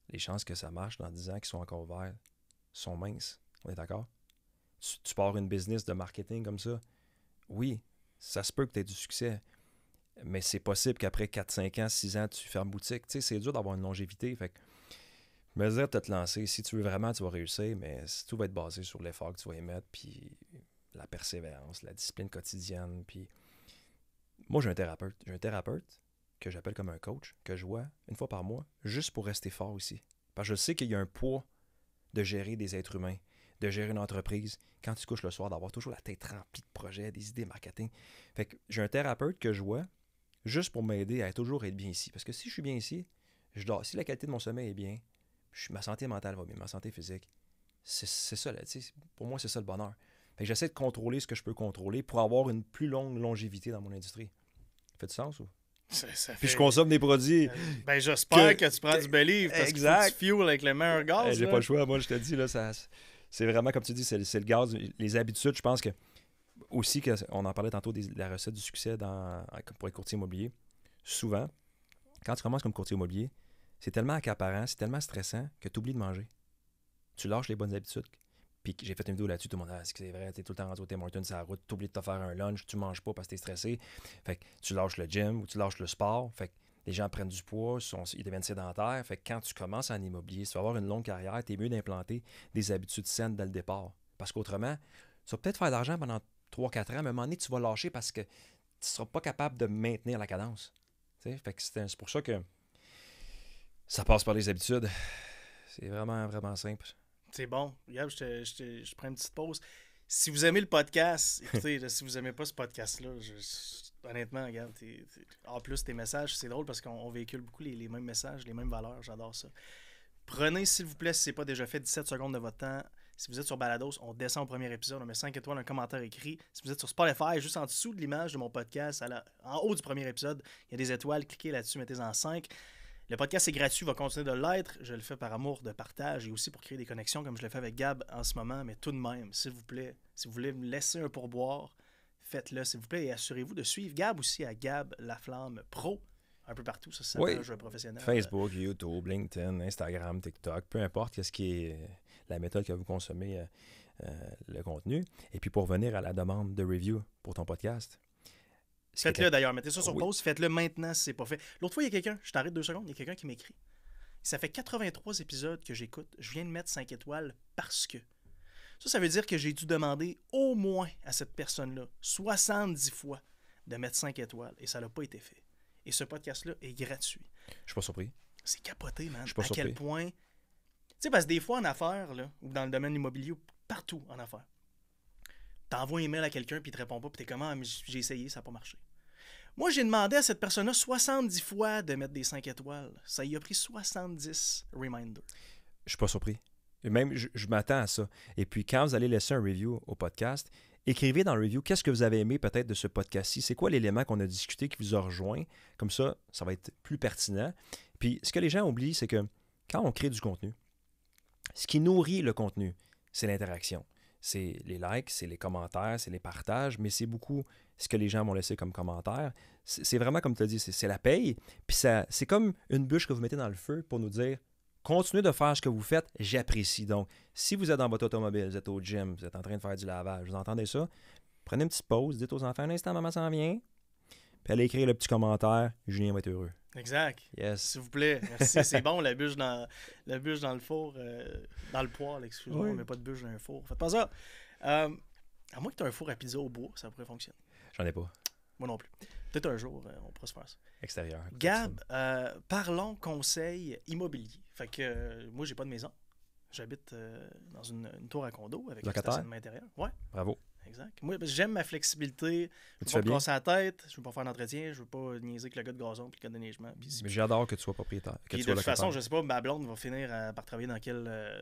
les chances que ça marche dans 10 ans, qu'ils sont encore ouverts, sont minces. On est d'accord? Tu, tu, pars une business de marketing comme ça. Oui, ça se peut que tu aies du succès, mais c'est possible qu'après 4, 5 ans, 6 ans, tu fermes boutique. Tu sais, c'est dur d'avoir une longévité. Fait que, mesure de te lancer. Si tu veux vraiment, tu vas réussir, mais tout va être basé sur l'effort que tu vas émettre, puis la persévérance, la discipline quotidienne, puis. Moi, j'ai un thérapeute. J'ai un thérapeute que j'appelle comme un coach, que je vois une fois par mois, juste pour rester fort aussi. Parce que je sais qu'il y a un poids de gérer des êtres humains, de gérer une entreprise, quand tu couches le soir, d'avoir toujours la tête remplie de projets, des idées marketing. Fait que j'ai un thérapeute que je vois juste pour m'aider à toujours être bien ici. Parce que si je suis bien ici, je dors. Si la qualité de mon sommeil est bien, ma santé mentale va bien, ma santé physique. C'est ça, là, pour moi, c'est ça le bonheur. j'essaie de contrôler ce que je peux contrôler pour avoir une plus longue longévité dans mon industrie. Fait du sens ou? Puis je consomme des produits. Ben, j'espère que... tu prends du Believe parce exact. que tu fuel avec le meilleur eh, gaz. J'ai pas le choix, moi, je te dis, c'est vraiment, comme tu dis, c'est le gaz. Les habitudes, je pense que. Aussi, que, on en parlait tantôt de la recette du succès dans, pour les courtiers immobiliers. Souvent, quand tu commences comme courtier immobilier, c'est tellement accaparant, c'est tellement stressant que tu oublies de manger. Tu lâches les bonnes habitudes puis j'ai fait une vidéo là-dessus, tout le monde a ah, dit que c'est vrai, t'es tout le temps rentré au Tim Hortons sur la route, t'oublies de te faire un lunch, tu manges pas parce que t'es stressé. Fait que tu lâches le gym ou tu lâches le sport. Fait que les gens prennent du poids, ils deviennent sédentaires. Fait que quand tu commences en immobilier, si tu vas avoir une longue carrière, t'es mieux d'implanter des habitudes saines dès le départ. Parce qu'autrement, tu vas peut-être faire de l'argent pendant 3-4 ans, mais à un moment donné, tu vas lâcher parce que tu ne seras pas capable de maintenir la cadence. Fait que c'est pour ça que ça passe par les habitudes. C'est vraiment, vraiment simple. C'est bon. Regarde, je, prends une petite pause. Si vous aimez le podcast, écoutez, si vous aimez pas ce podcast-là, honnêtement, regarde, en plus, tes messages, c'est drôle parce qu'on véhicule beaucoup les, mêmes messages, les mêmes valeurs. J'adore ça. Prenez, s'il vous plaît, si c'est pas déjà fait, 17 secondes de votre temps. Si vous êtes sur Balados, on descend au premier épisode, on met 5 étoiles, un commentaire écrit. Si vous êtes sur Spotify, juste en dessous de l'image de mon podcast, en haut du premier épisode, il y a des étoiles, cliquez là-dessus, mettez-en 5. Le podcast est gratuit, va continuer de l'être. Je le fais par amour de partage et aussi pour créer des connexions comme je le fais avec Gab en ce moment. Mais tout de même, s'il vous plaît, si vous voulez me laisser un pourboire, faites-le, s'il vous plaît. Et assurez-vous de suivre Gab aussi à Gab La Flamme Pro un peu partout ça c'est oui. Facebook, YouTube, LinkedIn, Instagram, TikTok, peu importe ce qui est la méthode que vous consommez euh, euh, le contenu. Et puis pour venir à la demande de review pour ton podcast, Faites-le d'ailleurs, mettez ça sur pause, faites-le maintenant si c'est pas fait. L'autre fois, il y a quelqu'un, je t'arrête deux secondes, il y a quelqu'un qui m'écrit. Ça fait 83 épisodes que j'écoute, je viens de mettre 5 étoiles parce que. Ça, ça veut dire que j'ai dû demander au moins à cette personne-là 70 fois de mettre 5 étoiles et ça n'a pas été fait. Et ce podcast-là est gratuit. Je suis pas surpris. C'est capoté, man. Je suis pas à quel point. Tu sais, parce que des fois en affaires, là, ou dans le domaine immobilier, ou partout en affaires, t'envoies un email à quelqu'un puis il te répond pas, puis t'es comment, ah, j'ai essayé, ça n'a pas marché. Moi, j'ai demandé à cette personne-là 70 fois de mettre des 5 étoiles. Ça y a pris 70 reminders. Je suis pas surpris. Même, je m'attends à ça. Et puis, quand vous allez laisser un review au podcast, écrivez dans le review qu'est-ce que vous avez aimé peut-être de ce podcast-ci. C'est quoi l'élément qu'on a discuté qui vous a rejoint? Comme ça, ça va être plus pertinent. Puis, ce que les gens oublient, c'est que quand on crée du contenu, ce qui nourrit le contenu, c'est l'interaction c'est les likes, c'est les commentaires, c'est les partages, mais c'est beaucoup ce que les gens m'ont laissé comme commentaires C'est vraiment, comme tu as dit, c'est la paye. Puis c'est comme une bûche que vous mettez dans le feu pour nous dire continuez de faire ce que vous faites, j'apprécie. Donc, si vous êtes dans votre automobile, vous êtes au gym, vous êtes en train de faire du lavage, vous entendez ça, prenez une petite pause, dites aux enfants un instant, maman s'en vient, puis allez écrire le petit commentaire. Julien va être heureux. Exact. Yes. S'il vous plaît. Merci. C'est bon, la bûche dans, le four, euh, dans le poêle, excusez-moi, mais pas de bûche dans un four. Faites pas ça. Euh, à moins que tu aies un four à pizza au bois, ça pourrait fonctionner. J'en ai pas. Moi non plus. Peut-être un jour, euh, on pourra se faire ça. Extérieur. Gab, parlons conseil immobilier. Fait que moi, j'ai pas de maison. J'habite dans une, tour à condo avec une station intérieure. Ouais. Bravo exact. Moi, j'aime ma flexibilité. Je veux pas me casser la tête, je veux pas faire un entretien. je veux pas niaiser avec le gars de gazon puis le gars de Mais j'adore que tu sois propriétaire. Que de toute façon, je sais pas, ma blonde va finir euh, par travailler dans quel. Euh,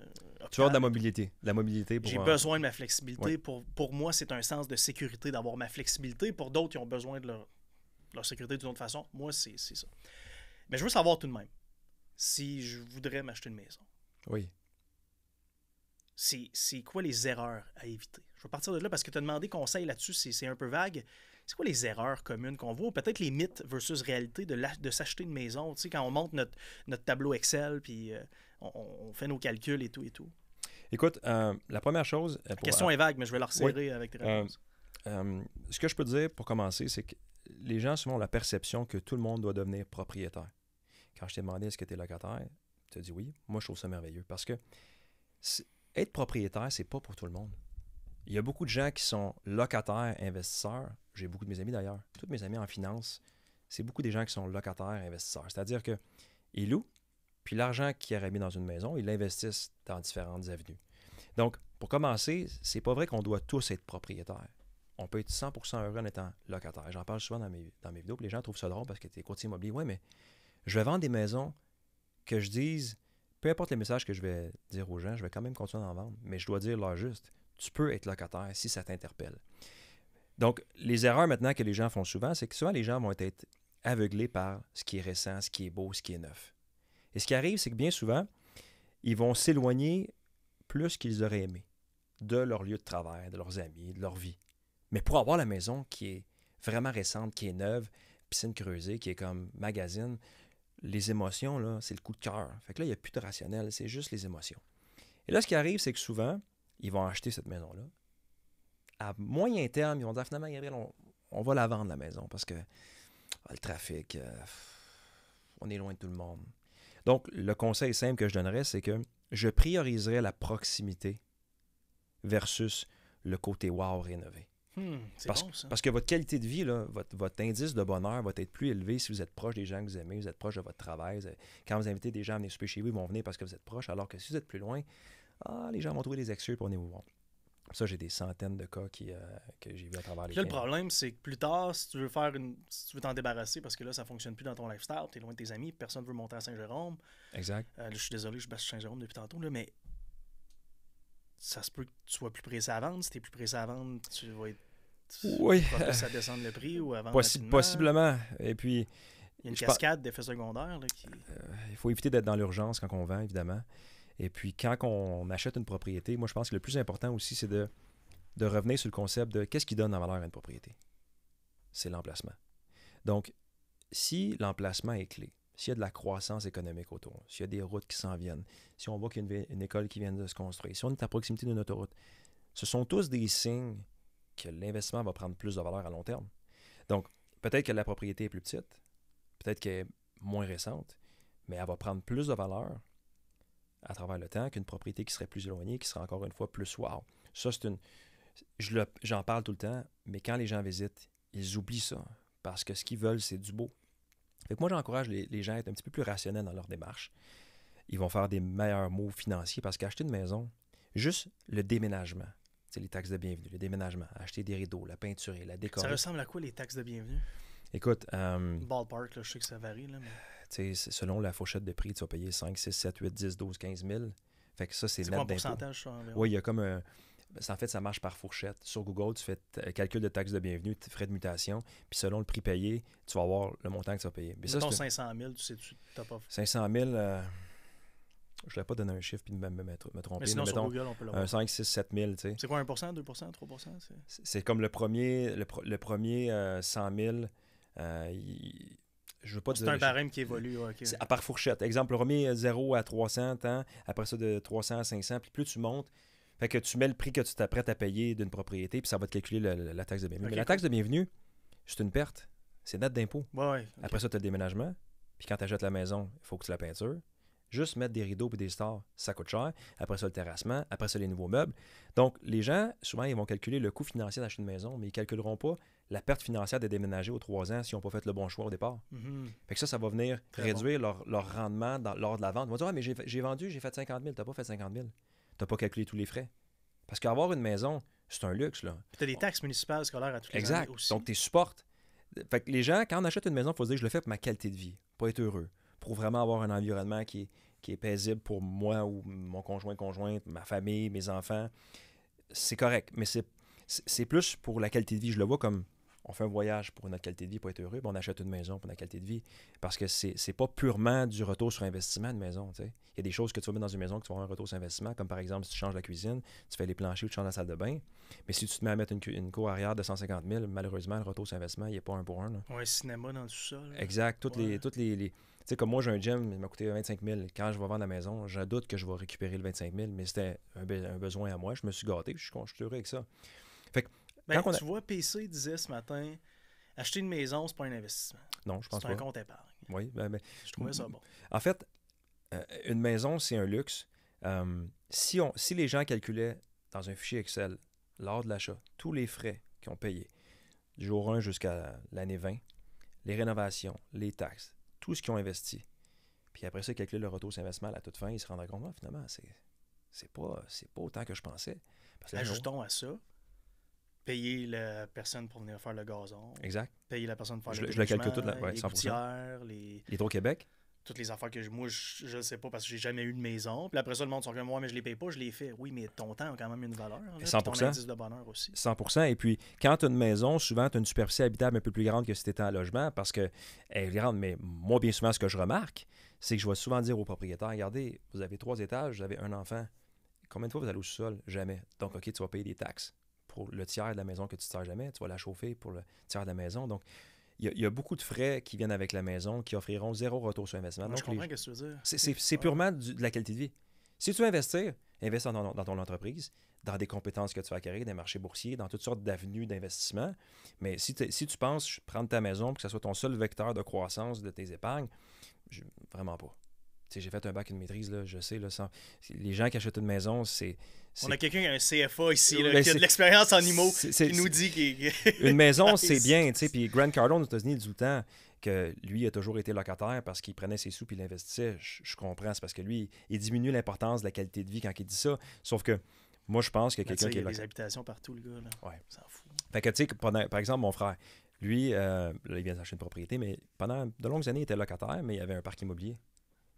euh, tu as de la mobilité. La mobilité J'ai besoin de ma flexibilité. Pour, pour moi, c'est un sens de sécurité d'avoir ma flexibilité. Pour d'autres, ils ont besoin de leur, leur sécurité d'une autre façon. Moi, c'est ça. Mais je veux savoir tout de même si je voudrais m'acheter une maison. Oui. C'est quoi les erreurs à éviter? À partir de là parce que tu as demandé conseil là-dessus, c'est un peu vague. C'est quoi les erreurs communes qu'on voit, peut-être les mythes versus réalité de, de s'acheter une maison, tu sais, quand on monte notre, notre tableau Excel, puis euh, on, fait nos calculs et tout et tout? Écoute, euh, la première chose... Euh, la question est vague, mais je vais la resserrer avec tes réponses. ce que je peux te dire pour commencer, c'est que les gens souvent ont la perception que tout le monde doit devenir propriétaire. Quand je t'ai demandé est-ce que tu es locataire, tu as dit oui. Moi, je trouve ça merveilleux parce que être propriétaire, c'est pas pour tout le monde. Il y a beaucoup de gens qui sont locataires, investisseurs. J'ai beaucoup de mes amis d'ailleurs. Tous mes amis en finance, c'est beaucoup des gens qui sont locataires, investisseurs. C'est-à-dire qu'ils louent, puis l'argent qu'ils auraient mis dans une maison, ils l'investissent dans différentes avenues. Donc, pour commencer, c'est pas vrai qu'on doit tous être propriétaires. On peut être 100% heureux en étant locataire. J'en parle souvent dans mes, vidéos, puis les gens trouvent ça drôle parce que tu es courtier immobilier. Ouais, mais je vais vendre des maisons que je dise, peu importe le message que je vais dire aux gens, je vais quand même continuer d'en vendre, mais je dois dire leur juste tu peux être locataire si ça t'interpelle. Donc, les erreurs maintenant que les gens font souvent, c'est que souvent les gens vont être aveuglés par ce qui est récent, ce qui est beau, ce qui est neuf. Et ce qui arrive, c'est que bien souvent, ils vont s'éloigner plus qu'ils auraient aimé de leur lieu de travail, de leurs amis, de leur vie. Mais pour avoir la maison qui est vraiment récente, qui est neuve, piscine creusée, qui est comme magazine, les émotions, là, c'est le coup de cœur. Fait que là, il n'y a plus de rationnel, c'est juste les émotions. Et là, ce qui arrive, c'est que souvent, ils vont acheter cette maison-là. À moyen terme, ils vont dire finalement, Gabriel, on, va la vendre, la maison, parce que ah, le trafic, euh, on est loin de tout le monde. Donc, le conseil simple que je donnerais, c'est que je prioriserais la proximité versus le côté wow rénové. Hmm, parce, parce, que votre qualité de vie, votre, indice de bonheur va être plus élevé si vous êtes proche des gens que vous aimez, vous êtes proche de votre travail. quand vous invitez des gens à venir souper chez vous, ils vont venir parce que vous êtes proche, alors que si vous êtes plus loin, ah, les gens vont trouver des excuses pour venir vous voir. Ça, j'ai des centaines de cas qui, euh, que j'ai vu à travers les le problème, c'est que plus tard, si tu veux faire une. Si tu veux t'en débarrasser parce que là, ça ne fonctionne plus dans ton lifestyle, tu es loin de tes amis, personne ne veut monter à Saint-Jérôme. Exact. Euh, je suis désolé, je sur Saint-Jérôme depuis tantôt, mais ça se peut que tu sois plus pressé à vendre. Si tu es plus pressé à vendre, tu vas être. oui. ça descende le prix ou avant. possiblement. Et puis. Il y a une cascade d'effets secondaires. Euh, il faut éviter d'être dans l'urgence quand on vend, évidemment. Et puis, quand on achète une propriété, moi, je pense que le plus important aussi, c'est de, revenir sur le concept de qu'est-ce qui donne en valeur à une propriété. C'est l'emplacement. Donc, si l'emplacement est clé, s'il y a de la croissance économique autour, s'il y a des routes qui s'en viennent, si on voit qu'il y a une, école qui vient de se construire, si on est à proximité d'une autoroute, ce sont tous des signes que l'investissement va prendre plus de valeur à long terme. Donc, peut-être que la propriété est plus petite, peut-être qu'elle est moins récente, mais elle va prendre plus de valeur à travers le temps qu'une propriété qui serait plus éloignée, qui serait encore une fois plus wow. Ça, c'est une. J'en parle tout le temps, mais quand les gens visitent, ils oublient ça parce que ce qu'ils veulent, c'est du beau. Fait moi, j'encourage les, gens à être un petit peu plus rationnels dans leur démarche. Ils vont faire des meilleurs mots financiers parce qu'acheter une maison, juste le déménagement, c'est les taxes de bienvenue, le déménagement, acheter des rideaux, la peinturer, la décorer. Ça ressemble à quoi les taxes de bienvenue? Écoute. Euh, Ballpark, je sais que ça varie. Là, mais selon la fourchette de prix, tu vas payer 5, 6, 7, 8, 10, 12, 15 000. Fait que ça, c'est net d'impôt. Oui, il y a comme un... En fait, ça marche par fourchette. Sur Google, tu fais calcul de taxes de bienvenue, frais de mutation, puis selon le prix payé, tu vas avoir le montant que tu vas payer. Mais 500 000, tu sais, tu n'as pas... 500 000... je ne voulais pas donner un chiffre puis me, me, tromper. Mais sinon, Google, on peut l'avoir. Un 5, 6, 7 000, tu sais. C'est quoi, 1 2 3 C'est comme le premier, le, premier 100 euh, 000, je C'est un barème qui évolue. À part fourchette. Exemple, on remet 0 à 300, hein, après ça de 300 à 500, puis plus tu montes, que tu mets le prix que tu t'apprêtes à payer d'une propriété, puis ça va te calculer la, taxe de bienvenue. Mais la taxe de bienvenue, c'est une perte. C'est net d'impôt. Après ça, tu as le déménagement. Puis quand tu achètes la maison, il faut que tu la peinture Juste mettre des rideaux et des stores, ça coûte cher. Après ça, le terrassement. Après ça, les nouveaux meubles. Donc, les gens, souvent, ils vont calculer le coût financier d'acheter une maison, mais ils ne calculeront pas la perte financière de déménager aux trois ans s'ils n'ont pas fait le bon choix au départ. Mhm. Fait que ça, ça va venir réduire leur, rendement lors de la vente. Ils vont dire, ah, mais j'ai vendu, j'ai fait 50 000, n'as pas fait 50 000. n'as pas calculé tous les frais. Parce qu'avoir une maison, c'est un luxe. Là. as des taxes municipales scolaires à tous les Exact. Années Donc, tu supportes. Fait que les gens, quand on achète une maison, il faut se dire, je le fais pour ma qualité de vie, pour être heureux, pour vraiment avoir un environnement qui est, qui est paisible pour moi ou mon conjoint, conjointe, ma famille, mes enfants. C'est correct, mais c'est plus pour la qualité de vie. Je le vois comme on fait un voyage pour notre qualité de vie, pour être heureux, ben, on achète une maison pour notre qualité de vie. Parce que c'est n'est pas purement du retour sur investissement de maison. Il y a des choses que tu vas mettre dans une maison que tu vas avoir un retour sur investissement, comme par exemple si tu changes la cuisine, tu fais les planchers ou tu changes la salle de bain. Mais si tu te mets à mettre une, une cour arrière de 150 000, malheureusement, le retour sur investissement, il est pas un pour un. Là. Ouais, cinéma dans le sous Exact. Toutes les. Toutes les, tu sais, comme moi, j'ai un gym, il m'a coûté 25 000. Quand je vais vendre la maison, je doute que je vais récupérer le 25 000, mais c'était un, besoin à moi. Je me suis gâté, je suis, je avec ça. Fait que ben, Quand Tu vois, PC disait ce matin acheter une maison, c'est pas un investissement. Non, je pense pas. C'est un compte épargne. Oui, ben, ben, je trouvais ça bon. En fait, euh, une maison, c'est un luxe. Euh, si, on, si les gens calculaient dans un fichier Excel, lors de l'achat, tous les frais qu'ils ont payés, du jour 1 jusqu'à l'année 20, les rénovations, les taxes, tout ce qu'ils ont investi, puis après ça, calculer le retour sur investissement à toute fin, ils se rendraient compte, ah, finalement, c'est, pas, pas autant que je pensais. Parce Ajoutons à ça payer la personne pour venir faire le gazon. Exact. Payer la personne pour faire le le Je le calcule tout, les les... québec Toutes les affaires que je, moi, je ne sais pas parce que j'ai jamais eu de maison. Puis après ça, le monde sont comme moi, mais je ne les paye pas, je les fais. Oui, mais ton temps a quand même une valeur. 100%. de bonheur aussi. 100%. Et puis, quand tu as une maison, souvent, tu as une superficie habitable un peu plus grande que si tu étais en logement parce qu'elle eh, est grande. Mais moi, bien souvent, ce que je remarque, c'est que je vois souvent dire aux propriétaires regardez, vous avez trois étages, vous avez un enfant. Combien de fois vous allez au sous-sol Jamais. Donc, OK, tu vas payer des taxes pour le tiers de la maison que tu ne sers jamais, tu vas la chauffer pour le tiers de la maison. Donc, il y, a beaucoup de frais qui viennent avec la maison qui offriront zéro retour sur investissement. Donc, je comprends que tu veux dire. C'est, purement de la qualité de vie. Si tu veux investir, investis dans, ton entreprise, dans des compétences que tu vas acquérir, des marchés boursiers, dans toutes sortes d'avenues d'investissement. Mais si, tu penses prendre ta maison pour que ce soit ton seul vecteur de croissance de tes épargnes, vraiment pas j'ai fait un bac et une maîtrise, là, je sais. Là, Les gens qui achètent une maison, c'est. On a quelqu'un qui a un CFA ici, qui a de l'expérience en IMO, qui nous dit qu'il. une maison, c'est bien, tu Puis Grant Cardone aux États-Unis, du temps que lui a toujours été locataire parce qu'il prenait ses sous et l'investissait Je, comprends, c'est parce que lui, il diminue l'importance de la qualité de vie quand il dit ça. Sauf que moi, je pense que quelqu'un qui est. Il y a des habitations partout, le gars, là. Ouais. fout. Fait que, tu sais, par exemple, mon frère, lui, euh, il vient d'acheter une propriété, mais pendant de longues années, il était locataire, mais il avait un parc immobilier.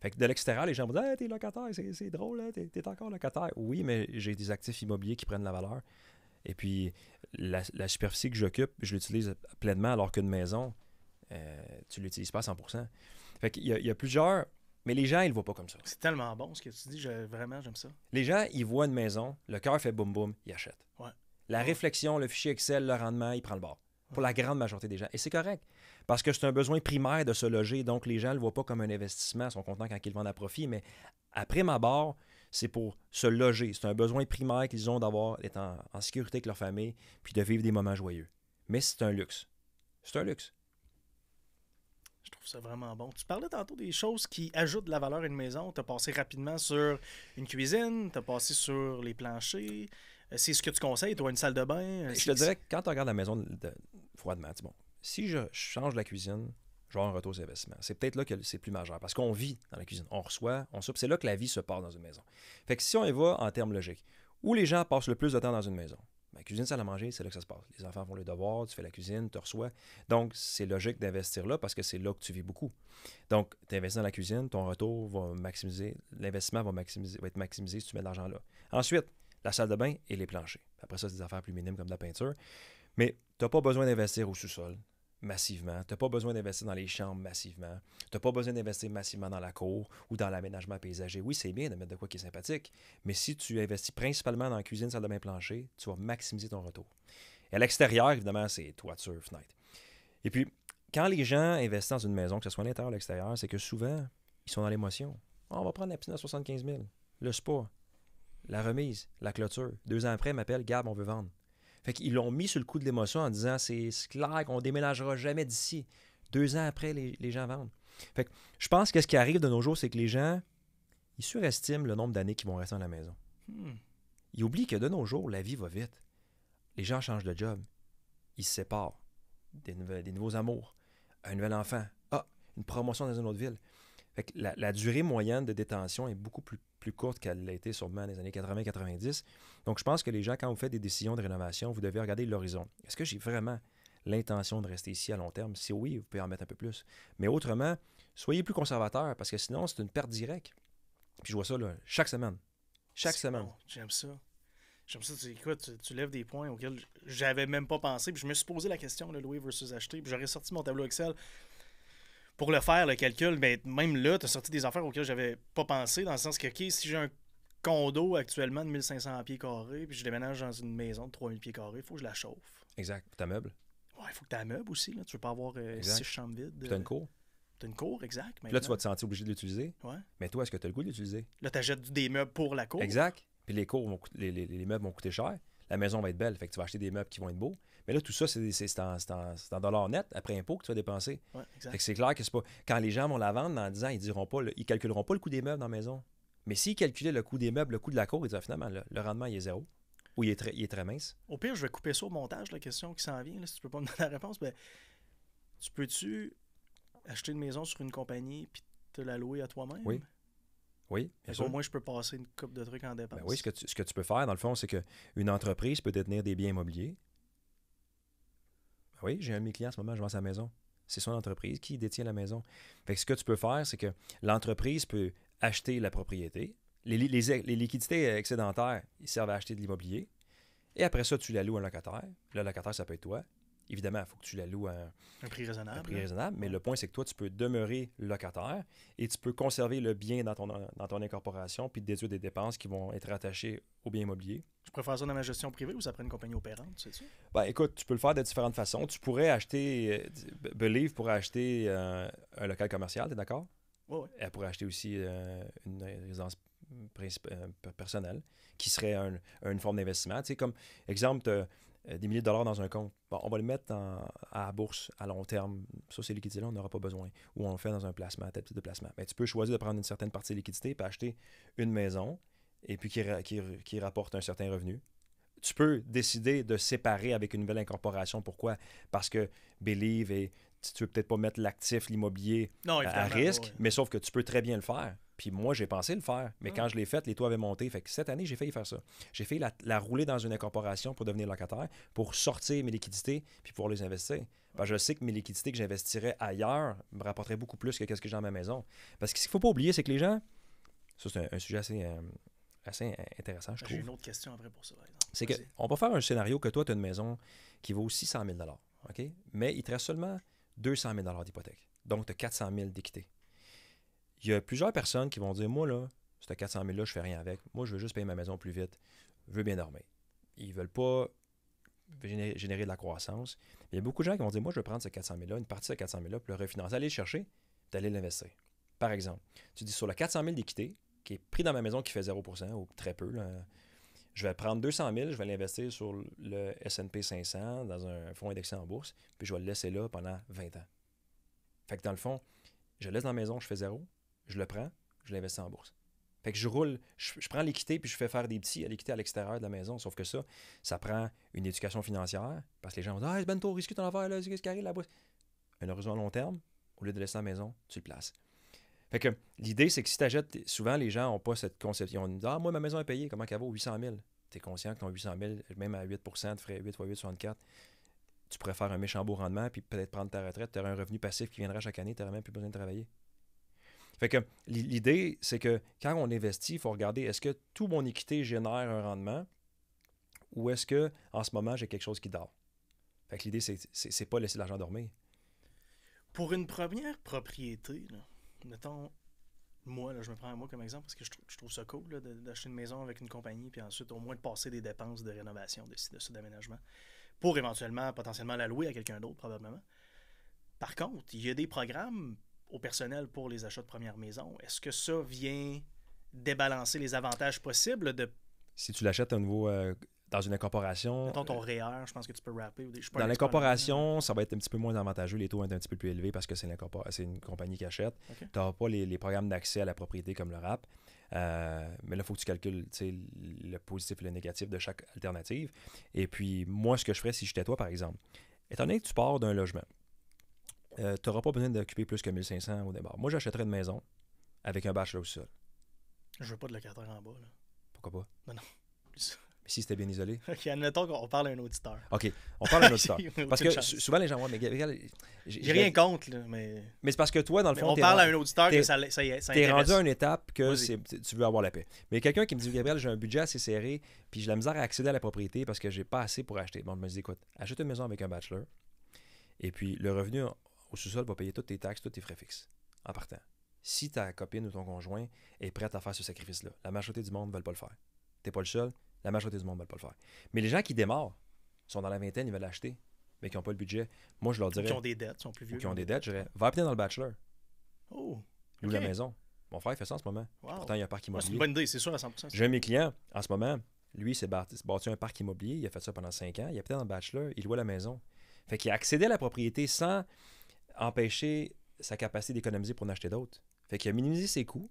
Fait que de l'extérieur, les gens vont disent ah, « hey, t'es locataire, c'est drôle, hein, t'es encore locataire. Oui, mais j'ai des actifs immobiliers qui prennent la valeur. Et puis, la, superficie que j'occupe, je l'utilise pleinement, alors qu'une maison, tu euh, tu l'utilises pas à 100%. Fait qu'il a, il y a plusieurs. Mais les gens, ils ne voient pas comme ça. C'est tellement bon ce que tu dis. Je, vraiment, j'aime ça. Les gens, ils voient une maison, le cœur fait boum boum, ils achètent. La réflexion, le fichier Excel, le rendement, ils prennent le bord. Pour la grande majorité des gens. Et c'est correct parce que c'est un besoin primaire de se loger. Donc, les gens ne le voient pas comme un investissement. Ils sont contents quand ils vendent à profit. Mais après ma barre, c'est pour se loger. C'est un besoin primaire qu'ils ont d'avoir, d'être en, sécurité avec leur famille, puis de vivre des moments joyeux. Mais c'est un luxe. C'est un luxe. Je trouve ça vraiment bon. Tu parlais tantôt des choses qui ajoutent de la valeur à une maison. Tu as passé rapidement sur une cuisine, tu as passé sur les planchers. Euh, c'est ce que tu conseilles, toi, une salle de bain? Je te dirais quand tu regardes la maison de, de, froidement, bon, si je change la cuisine, je un retour sur investissement. C'est peut-être là que c'est plus majeur, parce qu'on vit dans la cuisine, on reçoit, on soupe. C'est là que la vie se passe dans une maison. Fait que si on y va en termes logiques, où les gens passent le plus de temps dans une maison, Ma ben, cuisine, salle à manger, c'est là que ça se passe. Les enfants font le devoir, tu fais la cuisine, tu reçois. Donc, c'est logique d'investir là parce que c'est là que tu vis beaucoup. Donc, tu investis dans la cuisine, ton retour va maximiser, l'investissement va, maximiser, va être maximisé si tu mets de l'argent là. Ensuite, la salle de bain et les planchers. Après ça, c'est des affaires plus minimes comme la peinture. Mais tu n'as pas besoin d'investir au sous-sol massivement. Tu n'as pas besoin d'investir dans les chambres massivement. Tu n'as pas besoin d'investir massivement dans la cour ou dans l'aménagement paysager. Oui, c'est bien de mettre de quoi qui est sympathique, mais si tu investis principalement dans la cuisine, salle de bain plancher, tu vas maximiser ton retour. Et à l'extérieur, évidemment, c'est toiture, fenêtre. Et puis, quand les gens investissent dans une maison, que ce soit à l'intérieur ou à l'extérieur, c'est que souvent, ils sont dans l'émotion. On va prendre la piscine à 75 000, le sport, la remise, la clôture. Deux ans après, m'appelle Gab, on veut vendre. Fait qu'ils l'ont mis sur le coup de l'émotion en disant c'est clair qu'on déménagera jamais d'ici. Deux ans après, les, gens vendent. je pense que ce qui arrive de nos jours, c'est que les gens, ils surestiment le nombre d'années qu'ils vont rester dans la maison. Hmm. Ils oublient que de nos jours, la vie va vite. Les gens changent de job. Ils se séparent. Des, nouveaux amours. Un nouvel enfant. Ah, une promotion dans une autre ville. la, durée moyenne de détention est beaucoup plus, plus courte qu'elle l'a été sûrement dans les années 80-90. Donc, je pense que les gens, quand vous faites des décisions de rénovation, vous devez regarder l'horizon. Est-ce que j'ai vraiment l'intention de rester ici à long terme? Si oui, vous pouvez en mettre un peu plus. Mais autrement, soyez plus conservateur parce que sinon, c'est une perte directe. Puis je vois ça là, chaque semaine. Chaque semaine. J'aime ça. J'aime ça. Tu, écoute, tu, lèves des points auxquels j'avais même pas pensé. Puis je me suis posé la question, le louer versus acheter. Puis j'aurais sorti mon tableau Excel pour le faire, le calcul. Mais même là, tu as sorti des affaires auxquelles j'avais pas pensé. Dans le sens que, OK, si j'ai un condo actuellement de 1500 pieds carrés, puis je déménage dans une maison de 3000 pieds carrés, il faut que je la chauffe. Exact. Puis ta meuble. Ouais, il faut que tu meuble aussi. Là. Tu veux pas avoir euh, six chambres vides. Euh, t'as une cour. Tu une cour, exact. là, tu vas te sentir obligé de l'utiliser. Ouais. Mais toi, est-ce que tu as le goût de l'utiliser? Là, tu achètes des meubles pour la cour. Exact. Puis les, cours vont, les, les, les, meubles vont coûter cher. La maison va être belle. Fait que tu vas acheter des meubles qui vont être beaux. Mais là, tout ça, c'est en, en, dollars net après impôt que tu vas dépenser. Ouais, exact. Fait que c'est clair que c'est pas. Quand les gens vont la vendre dans 10 ans, ils diront pas, ils calculeront pas le coût des meubles dans la maison. Mais s'il calculait le coût des meubles, le coût de la cour, il dirait finalement, le, rendement, est zéro. Ou il est, très, mince. Au pire, je vais couper ça au montage, la question qui s'en vient, si tu peux pas me donner la réponse. tu peux-tu acheter une maison sur une compagnie puis te la louer à toi-même? Oui. Oui, Au moins, je peux passer une coupe de trucs en dépenses. Ben oui, ce que, tu, peux faire, dans le fond, c'est qu'une entreprise peut détenir des biens immobiliers. Ben oui, j'ai un de mes clients en ce moment, je vends sa maison. C'est son entreprise qui détient la maison. Fait ce que tu peux faire, c'est que l'entreprise peut acheter la propriété. Les, liquidités excédentaires, ils servent à acheter de l'immobilier. Et après ça, tu la loues à un locataire. Le locataire, ça peut être toi. Évidemment, il faut que tu la loues à un, prix raisonnable. Hein. Mais le point, c'est que toi, tu peux demeurer locataire et tu peux conserver le bien dans ton, incorporation puis déduire des dépenses qui vont être attachées au bien immobilier. Tu préfères ça dans la gestion privée ou ça prend une compagnie opérante, c'est ça? Ben, écoute, tu peux le faire de différentes façons. Tu pourrais acheter, euh, Believe pourrait acheter euh, un local commercial, tu es d'accord? Elle pourrait acheter aussi euh, une résidence euh, personnelle qui serait une forme d'investissement. Tu sais, comme exemple, euh, des milliers de dollars dans un compte. Bon, on va le mettre à bourse à long terme. Ça, c'est liquidités-là, on n'aura pas besoin. Ou on le fait dans un placement, un type de placement. Mais tu peux choisir de prendre une certaine partie de liquidité et acheter une maison et puis qui, qui rapporte un certain revenu tu peux décider de séparer avec une nouvelle incorporation. Pourquoi? Parce que Believe est tu veux peut-être pas mettre l'actif, l'immobilier à risque, mais sauf que tu peux très bien le faire. Puis moi, j'ai pensé le faire, mais ah. quand je l'ai fait, les toits avaient monté. Fait que cette année, j'ai failli faire ça. J'ai fait la, rouler dans une incorporation pour devenir locataire, pour sortir mes liquidités, puis pouvoir les investir. je sais que mes liquidités que j'investirais ailleurs me rapporteraient beaucoup plus que ce que j'ai dans ma maison. Parce que ce qu'il faut pas oublier, c'est que les gens. Ça, c'est un, sujet euh, assez, intéressant, je trouve. J'ai une autre question après pour ça. C'est qu'on peut faire un scénario que toi, tu as une maison qui vaut 600 000 OK? Mais il te reste seulement 200 000 d'hypothèque. Donc, tu as 400 000 d'équité. Il y a plusieurs personnes qui vont dire Moi, là, ce 400 000-là, je fais rien avec. Moi, je veux juste payer ma maison plus vite. Je veux bien dormir. Ils ne veulent pas générer de la croissance. Il y a beaucoup de gens qui vont dire Moi, je veux prendre ce 400 000-là, une partie de ce 400 000-là, puis le refinancer. Aller le chercher, puis l'investir. Par exemple, tu dis Sur le 400 000 d'équité, qui est pris dans ma maison qui fait 0 ou très peu, là, je vais prendre 200 000, je vais l'investir sur le S&P 500 dans un fonds indexé en bourse, puis je vais le laisser là pendant 20 ans. Fait que dans le fond, je laisse dans la maison, je fais zéro, je le prends, je l'investis en bourse. Fait que je roule, je, prends l'équité puis je fais faire des petits à l'équité à l'extérieur de la maison. Sauf que ça, ça prend une éducation financière parce que les gens vont dire Ah, c'est ben risqué ton affaire, là, ce qui arrive, la bourse. Un horizon à long terme, au lieu de laisser la maison, tu le places. Fait que l'idée, c'est que si tu achètes, souvent les gens n'ont pas cette conception. Ils disent Ah, moi, ma maison est payée, comment qu'elle vaut 800 000 Tu es conscient que ton 800 000, même à 8 tu ferais 8 fois 8, 64, tu pourrais faire un méchant beau rendement, puis peut-être prendre ta retraite, tu aurais un revenu passif qui viendra chaque année, tu n'auras même plus besoin de travailler. Fait que l'idée, c'est que quand on investit, il faut regarder est-ce que tout mon équité génère un rendement ou est-ce que en ce moment, j'ai quelque chose qui dort. Fait que l'idée, c'est, c'est, c'est pas laisser l'argent dormir. Pour une première propriété, là, mettons, moi, je me prends à moi comme exemple parce que je, trouve ça cool d'acheter une maison avec une compagnie, puis ensuite au moins de passer des dépenses de rénovation de, de ce d'aménagement pour éventuellement, potentiellement la louer à quelqu'un d'autre, probablement. Par contre, il y a des programmes au personnel pour les achats de première maison. Est-ce que ça vient débalancer les avantages possibles de. Si tu l'achètes à nouveau euh, dans une incorporation. Mettons ton REER, euh, e je pense que tu peux dans l'incorporation, ça va être un petit peu moins avantageux. Les taux vont un petit peu plus élevés parce que c'est une compagnie qui achète. Tu n'auras pas les, programmes d'accès à la propriété comme le RAP. Euh, mais là, il faut que tu calcules le positif et le négatif de chaque alternative. Et puis, moi, ce que je ferais si j'étais toi, par exemple, étant donné que tu pars d'un logement, euh, tu n'auras pas besoin d'occuper plus que 1500 au départ. Moi, j'achèterais une maison avec un bachelor au sol. Je veux pas de locataire en bas. Pourquoi pas? Non, non. si c'était bien isolé. OK, admettons qu'on parle à un auditeur. OK, on parle à un auditeur. parce que souvent, les gens, disent, mais Gabriel... J'ai rien contre, mais. Mais c'est parce que toi, dans le fond. on parle à un auditeur que ça, T'es rendu à une étape que tu veux avoir la paix. Mais quelqu'un qui me dit, Gabriel, j'ai un budget assez serré, puis j'ai la misère à accéder à la propriété parce que j'ai pas assez pour acheter. Bon, je me dis, écoute, achète une maison avec un bachelor, et puis le revenu au sous-sol va payer toutes tes taxes, tous tes frais fixes en partant. Si ta copine ou ton conjoint est prête à faire ce sacrifice-là, la majorité du monde ne veut pas le faire. T'es pas le seul, la majorité du monde ne pas le faire. Mais les gens qui démarrent, sont dans la vingtaine, ils veulent l'acheter, mais qui n'ont pas le budget, moi je leur dirais. Qui ont des dettes, sont plus vieux. Qui ont des dettes, je dirais, va habiter dans le bachelor. Oh. Loue la maison. Mon frère, fait ça en ce moment. Pourtant, il y a un parc immobilier. c'est une bonne idée, c'est sûr à 100%. J'ai mes clients, en ce moment, lui, s'est bâti, un parc immobilier, il a fait ça pendant 5 ans, il habitait dans le bachelor, il loue la maison. Fait qu'il a accédé à la propriété sans empêcher sa capacité d'économiser pour en acheter d'autres. Fait qu'il a minimisé ses coûts,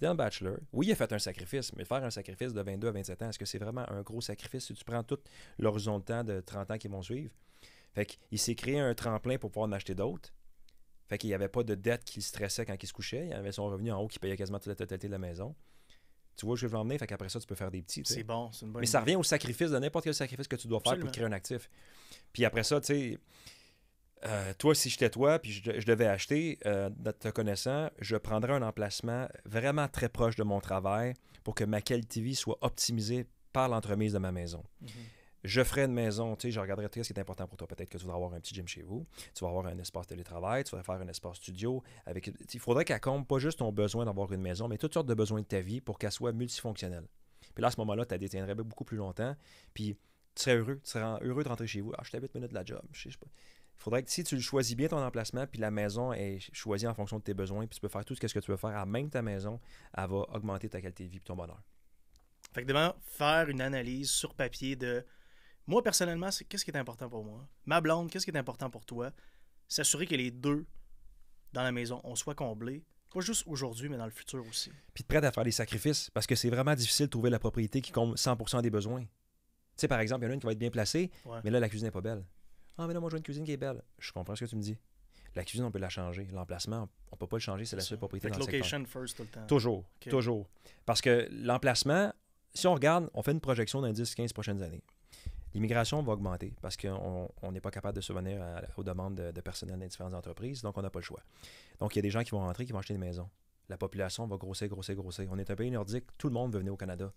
il a un bachelor. Oui, il a fait un sacrifice, mais faire un sacrifice de 22 à 27 ans, est-ce que c'est vraiment un gros sacrifice si tu prends tout l'horizon de temps de 30 ans qui vont suivre? Fait qu'il s'est créé un tremplin pour pouvoir en acheter d'autres. Fait qu'il n'y avait pas de dette qui le stressait quand il se couchait. Il avait son revenu en haut qui payait quasiment toute la totalité de la maison. Tu vois je vais l'emmener. Fait qu'après ça, tu peux faire des petits. C'est bon, c'est une bonne Mais ça revient au sacrifice de n'importe quel sacrifice que tu dois faire pour créer un actif. Puis après ça, tu sais, euh, toi, si j'étais toi, puis je, je devais acheter, notre euh, te connaissant, je prendrais un emplacement vraiment très proche de mon travail pour que ma qualité de vie soit optimisée par l'entremise de ma maison. Mhm. je ferai une maison, tu sais, je regarderai ce qui est important pour toi. Peut-être que tu voudras avoir un petit gym chez vous, tu vas avoir un espace télétravail, tu vas faire un espace studio. Avec, il faudrait qu'elle comble pas juste ton besoin d'avoir une maison, mais toutes sortes de besoins de ta vie pour qu'elle soit multifonctionnelle. Puis là, à ce moment-là, tu la détiendrais beaucoup plus longtemps, puis tu serais heureux, tu serais heureux de rentrer chez vous. Ah, je à 8 minutes de la job, je sais pas. Il faudrait que si tu choisis bien ton emplacement, puis la maison est choisie en fonction de tes besoins, puis tu peux faire tout ce que tu veux faire à même ta maison, elle va augmenter ta qualité de vie et ton bonheur. Fait que faire une analyse sur papier de moi personnellement, c'est qu'est-ce qui est important pour moi, ma blonde, qu'est-ce qui est important pour toi, s'assurer que les deux dans la maison, on soit comblés, pas juste aujourd'hui, mais dans le futur aussi. Puis prête à faire des sacrifices, parce que c'est vraiment difficile de trouver la propriété qui comble 100% des besoins. Tu sais, par exemple, il y en a une qui va être bien placée, mais là, la cuisine n'est pas belle. Ah, mais là, moi, je une cuisine qui est belle. Je comprends ce que tu me dis. La cuisine, on peut la changer. L'emplacement, on ne peut pas le changer. C'est la seule propriété dans location first tout le temps. Toujours. Toujours. Parce que l'emplacement, si on regarde, on fait une projection dans 10-15 prochaines années. L'immigration va augmenter parce qu'on n'est pas capable de se venir aux demandes de, personnel des différentes entreprises, donc on n'a pas le choix. Donc il y a des gens qui vont rentrer, qui vont acheter des maisons. La population va grossir, grossir, grossir. On est un pays nordique, tout le monde veut venir au Canada.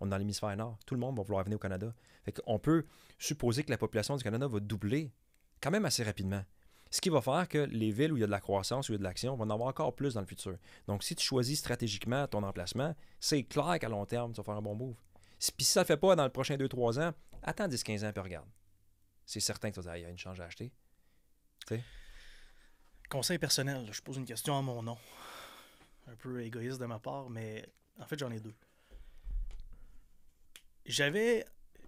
On est dans l'hémisphère nord. Tout le monde va vouloir venir au Canada. Fait on peut supposer que la population du Canada va doubler quand même assez rapidement. Ce qui va faire que les villes où il y a de la croissance, où il y a de l'action, vont en avoir encore plus dans le futur. Donc, si tu choisis stratégiquement ton emplacement, c'est clair qu'à long terme, tu vas faire un bon move. Puis si ça ne le fait pas dans le prochain 2-3 ans, attends 10-15 ans puis regarde. C'est certain que tu vas dire, il y a une chance à acheter. Conseil personnel, je pose une question à mon nom. Un peu égoïste de ma part, mais en fait, j'en ai deux. J'avais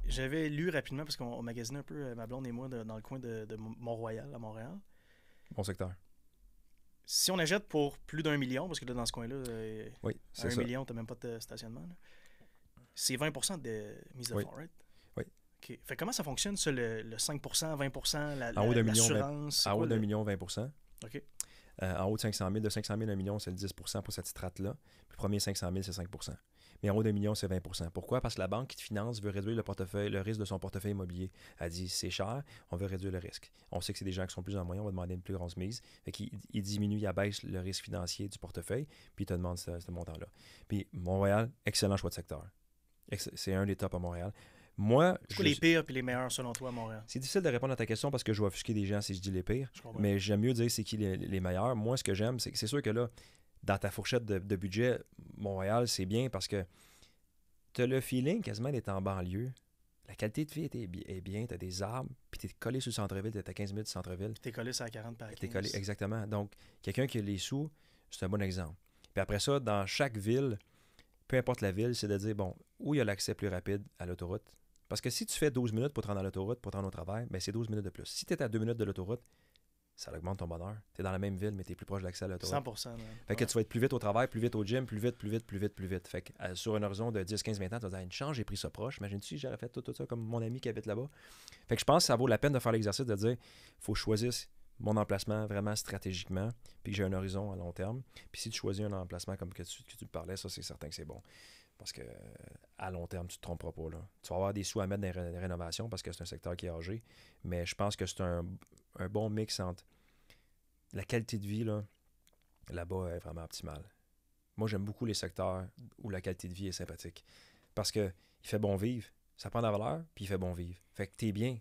j'avais lu rapidement, parce qu'on magasinait un peu, euh, ma blonde et moi, dans le coin de, de Mont-Royal, à Montréal. Bon secteur. Si on achète pour plus d'un million, parce que là, dans ce coin-là, euh, oui, un million, tu même pas de stationnement, c'est 20 de mise à oui. fond, right? Oui. Fait, comment ça fonctionne, ça, le, 5 20 la, la, en haut d'un million, 20 OK. Euh, en haut de 500 000, de 500 000 à 1 million, c'est le 10 pour cette strate-là. Puis le premier 500 000, c'est 5 mais en haut d'un million, c'est 20 Pourquoi? Parce que la banque qui te finance veut réduire le, portefeuille, le risque de son portefeuille immobilier. Elle dit c'est cher, on veut réduire le risque. On sait que c'est des gens qui sont plus en moyen, on va demander une plus grande mise. Fait qu'il diminue, il abaisse le risque financier du portefeuille, puis il te demande ce, montant-là. Puis Montréal, excellent choix de secteur. C'est un des tops à Montréal. Moi, je... les pires puis les meilleurs selon toi à Montréal? C'est difficile de répondre à ta question parce que je vais offusquer des gens si je dis les pires. Mais j'aime mieux dire c'est qui les, les, meilleurs. Moi, ce que j'aime, c'est que c'est sûr que là, dans ta fourchette de, budget, Montréal, c'est bien parce que tu as le feeling quasiment d'être en banlieue. La qualité de vie est, bien, tu as des arbres, puis tu es collé sur le centre-ville, tu à 15 minutes du centre-ville. Tu es collé sur la 40 par 15. Es collé, exactement. Donc, quelqu'un qui a les sous, c'est un bon exemple. Puis après ça, dans chaque ville, peu importe la ville, c'est de dire, bon, où il y a l'accès plus rapide à l'autoroute? Parce que si tu fais 12 minutes pour te rendre à l'autoroute, pour te rendre au travail, mais ben, c'est 12 minutes de plus. Si tu es à 2 minutes de l'autoroute, ça augmente ton bonheur. Tu es dans la même ville, mais tu es plus proche de l'accès à l'autoroute. 100 Fait que tu vas être plus vite au travail, plus vite au gym, plus vite, plus vite, plus vite, plus vite. Fait que euh, sur un horizon de 10, 15, 20 ans, tu vas dire, une chance, j'ai pris ça proche. Imagine-tu si j'avais fait tout, ça comme mon ami qui habite là-bas. Fait que je pense que ça vaut la peine de faire l'exercice de dire, faut choisir mon emplacement vraiment stratégiquement, puis que j'ai un horizon à long terme. Puis si tu choisis un emplacement comme que tu, que parlais, ça, c'est certain que c'est bon. Parce que euh, à long terme, tu te tromperas pas. Là. Tu vas avoir des sous à mettre dans les rénovations parce que c'est un secteur qui est âgé. Mais je pense que c'est un un bon mix entre la qualité de vie, là, bas est vraiment optimale. Moi, j'aime beaucoup les secteurs où la qualité de vie est sympathique. Parce que il fait bon vivre, ça prend de la valeur, puis il fait bon vivre. Fait que t'es bien.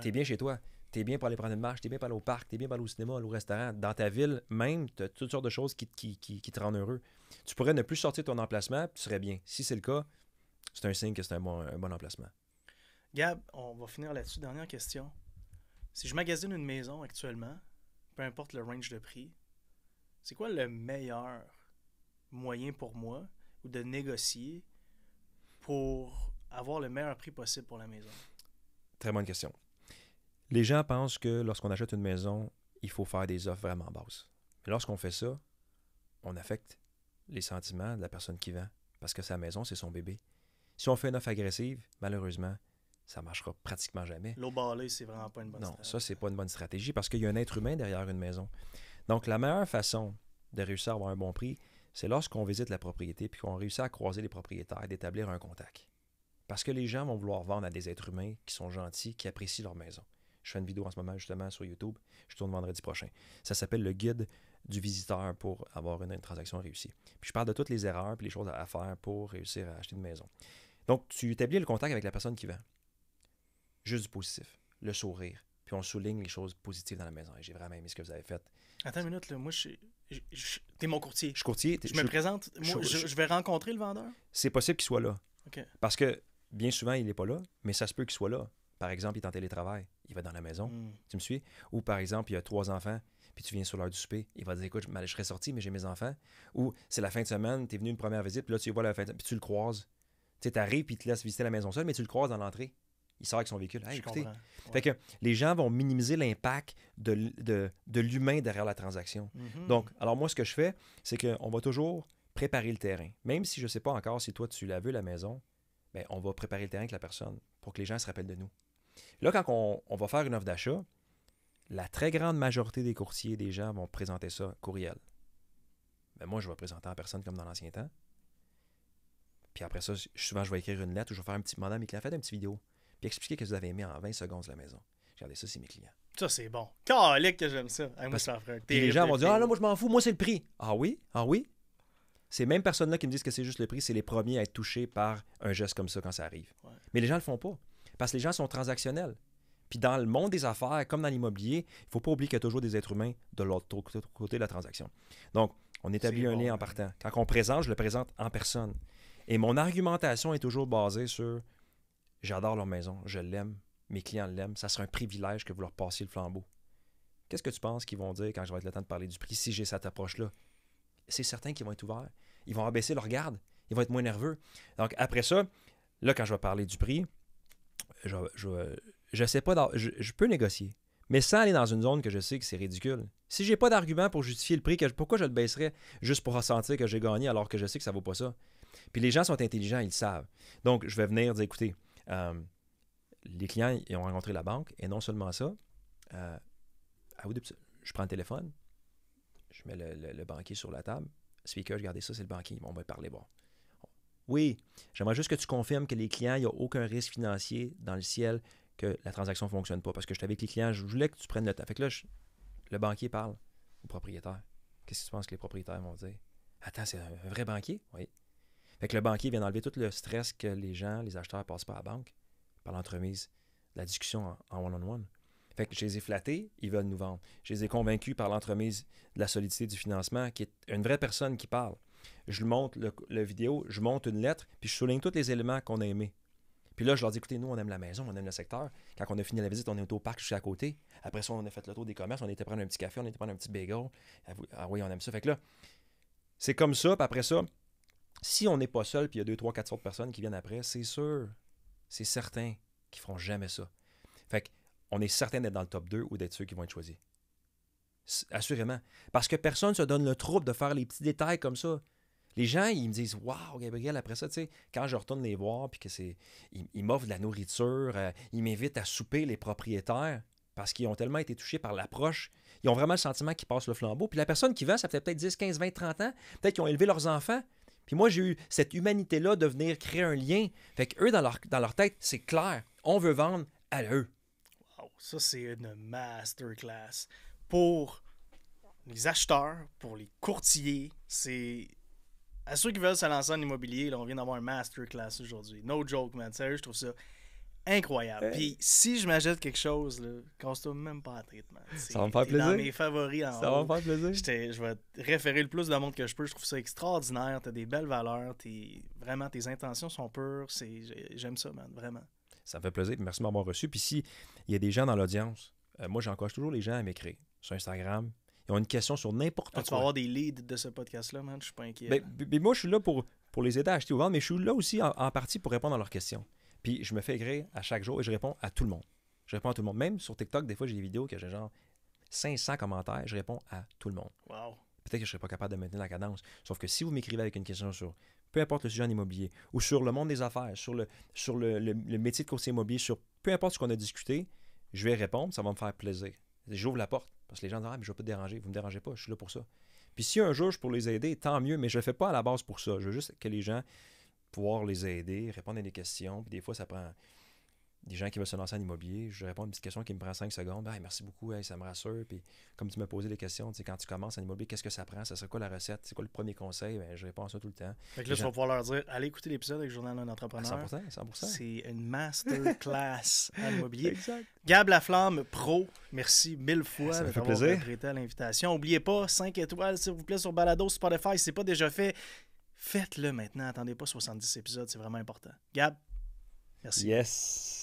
T'es bien chez toi. T'es bien pour aller prendre une marche, t'es bien pour aller au parc, t'es bien pour aller au cinéma, aller au restaurant. Dans ta ville, même, t'as toutes sortes de choses qui, te rendent heureux. Tu pourrais ne plus sortir de ton emplacement, puis tu serais bien. Si c'est le cas, c'est un signe que c'est un bon, un bon emplacement. Gab, on va finir là-dessus. Dernière question. Si je magasine une maison actuellement, peu importe le range de prix, c'est quoi le meilleur moyen pour moi ou de négocier pour avoir le meilleur prix possible pour la maison? Très bonne question. Les gens pensent que lorsqu'on achète une maison, il faut faire des offres vraiment basses. Mais lorsqu'on fait ça, on affecte les sentiments de la personne qui vend parce que sa maison, c'est son bébé. Si on fait une offre agressive, malheureusement, ça marchera pratiquement jamais. L'eau balée, c'est vraiment pas une bonne stratégie. Non, ça, c'est pas une bonne stratégie parce qu'il y a un être humain derrière une maison. Donc, la meilleure façon de réussir à avoir un bon prix, c'est lorsqu'on visite la propriété puis qu'on réussit à croiser les propriétaires, d'établir un contact. Parce que les gens vont vouloir vendre à des êtres humains qui sont gentils, qui apprécient leur maison. Je fais une vidéo en ce moment justement sur YouTube. Je tourne vendredi prochain. Ça s'appelle le guide du visiteur pour avoir une, une, transaction réussie. Puis je parle de toutes les erreurs puis les choses à faire pour réussir à acheter une maison. Donc, tu établis le contact avec la personne qui vend. Juste du positif. Le sourire. Puis on souligne les choses positives dans la maison. j'ai vraiment aimé ce que vous avez fait. Attends une minute, là. Moi, je, t'es mon courtier. Je suis courtier. Je, me présente. je, vais rencontrer le vendeur. C'est possible qu'il soit là. Parce que bien souvent, il n'est pas là, mais ça se peut qu'il soit là. Par exemple, il est en télétravail, il va dans la maison, hmm. tu me suis? Ou par exemple, il a trois enfants, puis tu viens sur l'heure du souper, il va dire Écoute, je, serai serais sorti, mais j'ai mes enfants. Ou c'est la fin de semaine, tu es venu une première visite, puis là, tu vois la fin puis tu le croises. Tu sais, puis il te laisse visiter la maison seule, mais tu le croises dans l'entrée il sort avec son véhicule. écoutez. Fait que les gens vont minimiser l'impact de, l'humain derrière la transaction. Mhm. Donc, alors moi, ce que je fais, c'est qu'on va toujours préparer le terrain. Même si je ne sais pas encore si toi, tu l'as vu la maison, ben, on va préparer le terrain avec la personne pour que les gens se rappellent de nous. Là, quand on, va faire une offre d'achat, la très grande majorité des courtiers, des gens vont présenter ça courriel. Mais ben, moi, je vais présenter en personne comme dans l'ancien temps. Puis après ça, souvent, je vais écrire une lettre ou je vais faire un petit mandat, mais qu'il a fait une petite vidéo puis expliquer que vous avez aimé en 20 secondes la maison. Regardez ça, c'est mes clients. Ça, c'est bon. Calique que j'aime ça. moi, les gens vont dire Ah là moi, je m'en fous. Moi, c'est le prix. Ah oui Ah oui Ces mêmes personnes-là qui me disent que c'est juste le prix, c'est les premiers à être touchés par un geste comme ça quand ça arrive. Mais les gens ne le font pas. Parce que les gens sont transactionnels. Puis dans le monde des affaires, comme dans l'immobilier, il ne faut pas oublier qu'il y a toujours des êtres humains de l'autre côté de la transaction. Donc, on établit un lien en partant. Quand on présente, je le présente en personne. Et mon argumentation est toujours basée sur J'adore leur maison, je l'aime, mes clients l'aiment, ça sera un privilège que vous leur passiez le flambeau. Qu'est-ce que tu penses qu'ils vont dire quand je vais être le temps de parler du prix si j'ai cette approche-là? C'est certain qu'ils vont être ouverts. Ils vont abaisser leur garde. Ils vont être moins nerveux. Donc, après ça, là, quand je vais parler du prix, je, je, je sais pas, je, peux négocier, mais sans aller dans une zone que je sais que c'est ridicule. Si j'ai pas d'argument pour justifier le prix, que, pourquoi je le baisserais juste pour ressentir que j'ai gagné alors que je sais que ça vaut pas ça? Puis les gens sont intelligents, ils le savent. Donc, je vais venir dire, écoutez, euh, les clients ils ont rencontré la banque et non seulement ça, à euh, vous je prends le téléphone, je mets le, banquier sur la table. Speaker, regardez ça, c'est le banquier. on va parler. Bon. Oui, j'aimerais juste que tu confirmes que les clients, il n'y a aucun risque financier dans le ciel que la transaction ne fonctionne pas. Parce que je t'avais avec les clients, je voulais que tu prennes le temps. Fait que là, le banquier parle au propriétaire. Qu'est-ce que tu penses que les propriétaires vont dire? Attends, c'est un vrai banquier? Oui. Fait que le banquier vient d'enlever tout le stress que les gens, les acheteurs passent par la banque, par l'entremise de la discussion en one-on-one. Fait que je les ai flattés, ils veulent nous vendre. Je les ai convaincus par l'entremise de la solidité du financement, qui est une vraie personne qui parle. Je lui montre le vidéo, je monte une lettre, puis je souligne tous les éléments qu'on a aimés. Puis là, je leur dis, écoutez, nous, on aime la maison, on aime le secteur. Quand on a fini la visite, on est au parc suis à côté. Après ça, on a fait le tour des commerces, on était prendre un petit café, on était prendre un petit bagel. Ah oui, ah on aime ça. Fait que là, c'est comme ça. après ça, si on n'est pas seul, puis il y a deux, trois, quatre autres personnes qui viennent après, c'est sûr, c'est certain qu'ils ne feront jamais ça. Fait qu'on est certain d'être dans le top 2 ou d'être ceux qui vont être choisis. Assurément. Parce que personne ne se donne le trouble de faire les petits détails comme ça. Les gens, ils me disent Waouh, Gabriel, après ça, tu sais, quand je retourne les voir, puis que c'est. Ils, m'offrent de la nourriture, euh, ils m'invitent à souper les propriétaires parce qu'ils ont tellement été touchés par l'approche. Ils ont vraiment le sentiment qu'ils passent le flambeau. Puis la personne qui va, ça fait peut-être 10, 15, 20, 30 ans. Peut-être qu'ils ont élevé leurs enfants. Puis moi, j'ai eu cette humanité-là de venir créer un lien. Fait que eux, dans leur, dans leur tête, c'est clair, on veut vendre à eux. Wow, ça, c'est une masterclass. Pour les acheteurs, pour les courtiers, c'est. À ceux qui veulent se lancer en immobilier, on vient d'avoir un masterclass aujourd'hui. No joke, man. Sérieux, je trouve ça incroyable. Euh. Puis si je m'achète quelque chose, là, même pas à traitement. Ça va me faire plaisir. dans mes favoris Ça va me faire plaisir. Je vais te référer le plus de monde que je peux. Je trouve ça extraordinaire. tu as des belles valeurs. Es... Vraiment, tes intentions sont pures. J'aime ça, man. Vraiment. Ça me fait plaisir. Merci de m'avoir reçu. Puis il y a des gens dans l'audience, euh, moi, j'encourage toujours les gens à m'écrire sur Instagram. Ils ont une question sur n'importe quoi. Ah, tu vas avoir des leads de ce podcast-là, man. Je suis pas inquiet. mais ben, moi, je suis là pour, pour les aider à acheter ou vendre, mais je suis là aussi en partie pour répondre à leurs questions. Puis je me fais écrire à chaque jour et je réponds à tout le monde. Je réponds à tout le monde. Même sur TikTok, des fois, j'ai des vidéos que j'ai genre 500 commentaires, je réponds à tout le monde. Wow. Peut-être que je ne serais pas capable de maintenir la cadence. Sauf que si vous m'écrivez avec une question sur peu importe le sujet en immobilier ou sur le monde des affaires, sur le, sur le, métier de courtier immobilier, sur peu importe ce qu'on a discuté, je vais répondre, ça va me faire plaisir. J'ouvre la porte parce que les gens disent Ah, mais je ne vais pas te déranger, vous ne me dérangez pas, je suis là pour ça. Puis si un jour je pour les aider, tant mieux, mais je ne le fais pas à la base pour ça. Je veux juste que les gens pouvoir les aider, répondre à des questions. Puis des fois, ça prend des gens qui veulent se lancer en immobilier. Je réponds à une petite question qui me prend 5 secondes. Ah, merci beaucoup, ça me rassure. Puis comme tu m'as posé des questions, quand tu commences en immobilier, qu'est-ce que ça prend Ça serait quoi la recette C'est quoi le premier conseil ben, Je réponds à ça tout le temps. Fait que là, je vais pouvoir leur dire allez écouter l'épisode avec Journal d'un entrepreneur. 100%, 100%. C'est une masterclass en immobilier. Exact. Gab Flamme pro, merci mille fois ça à l'invitation. N'oubliez pas, 5 étoiles, s'il vous plaît, sur Balado, Spotify, c'est pas déjà fait. Faites-le maintenant. Attendez pas 70 épisodes, c'est vraiment important. Gab, merci. Yes.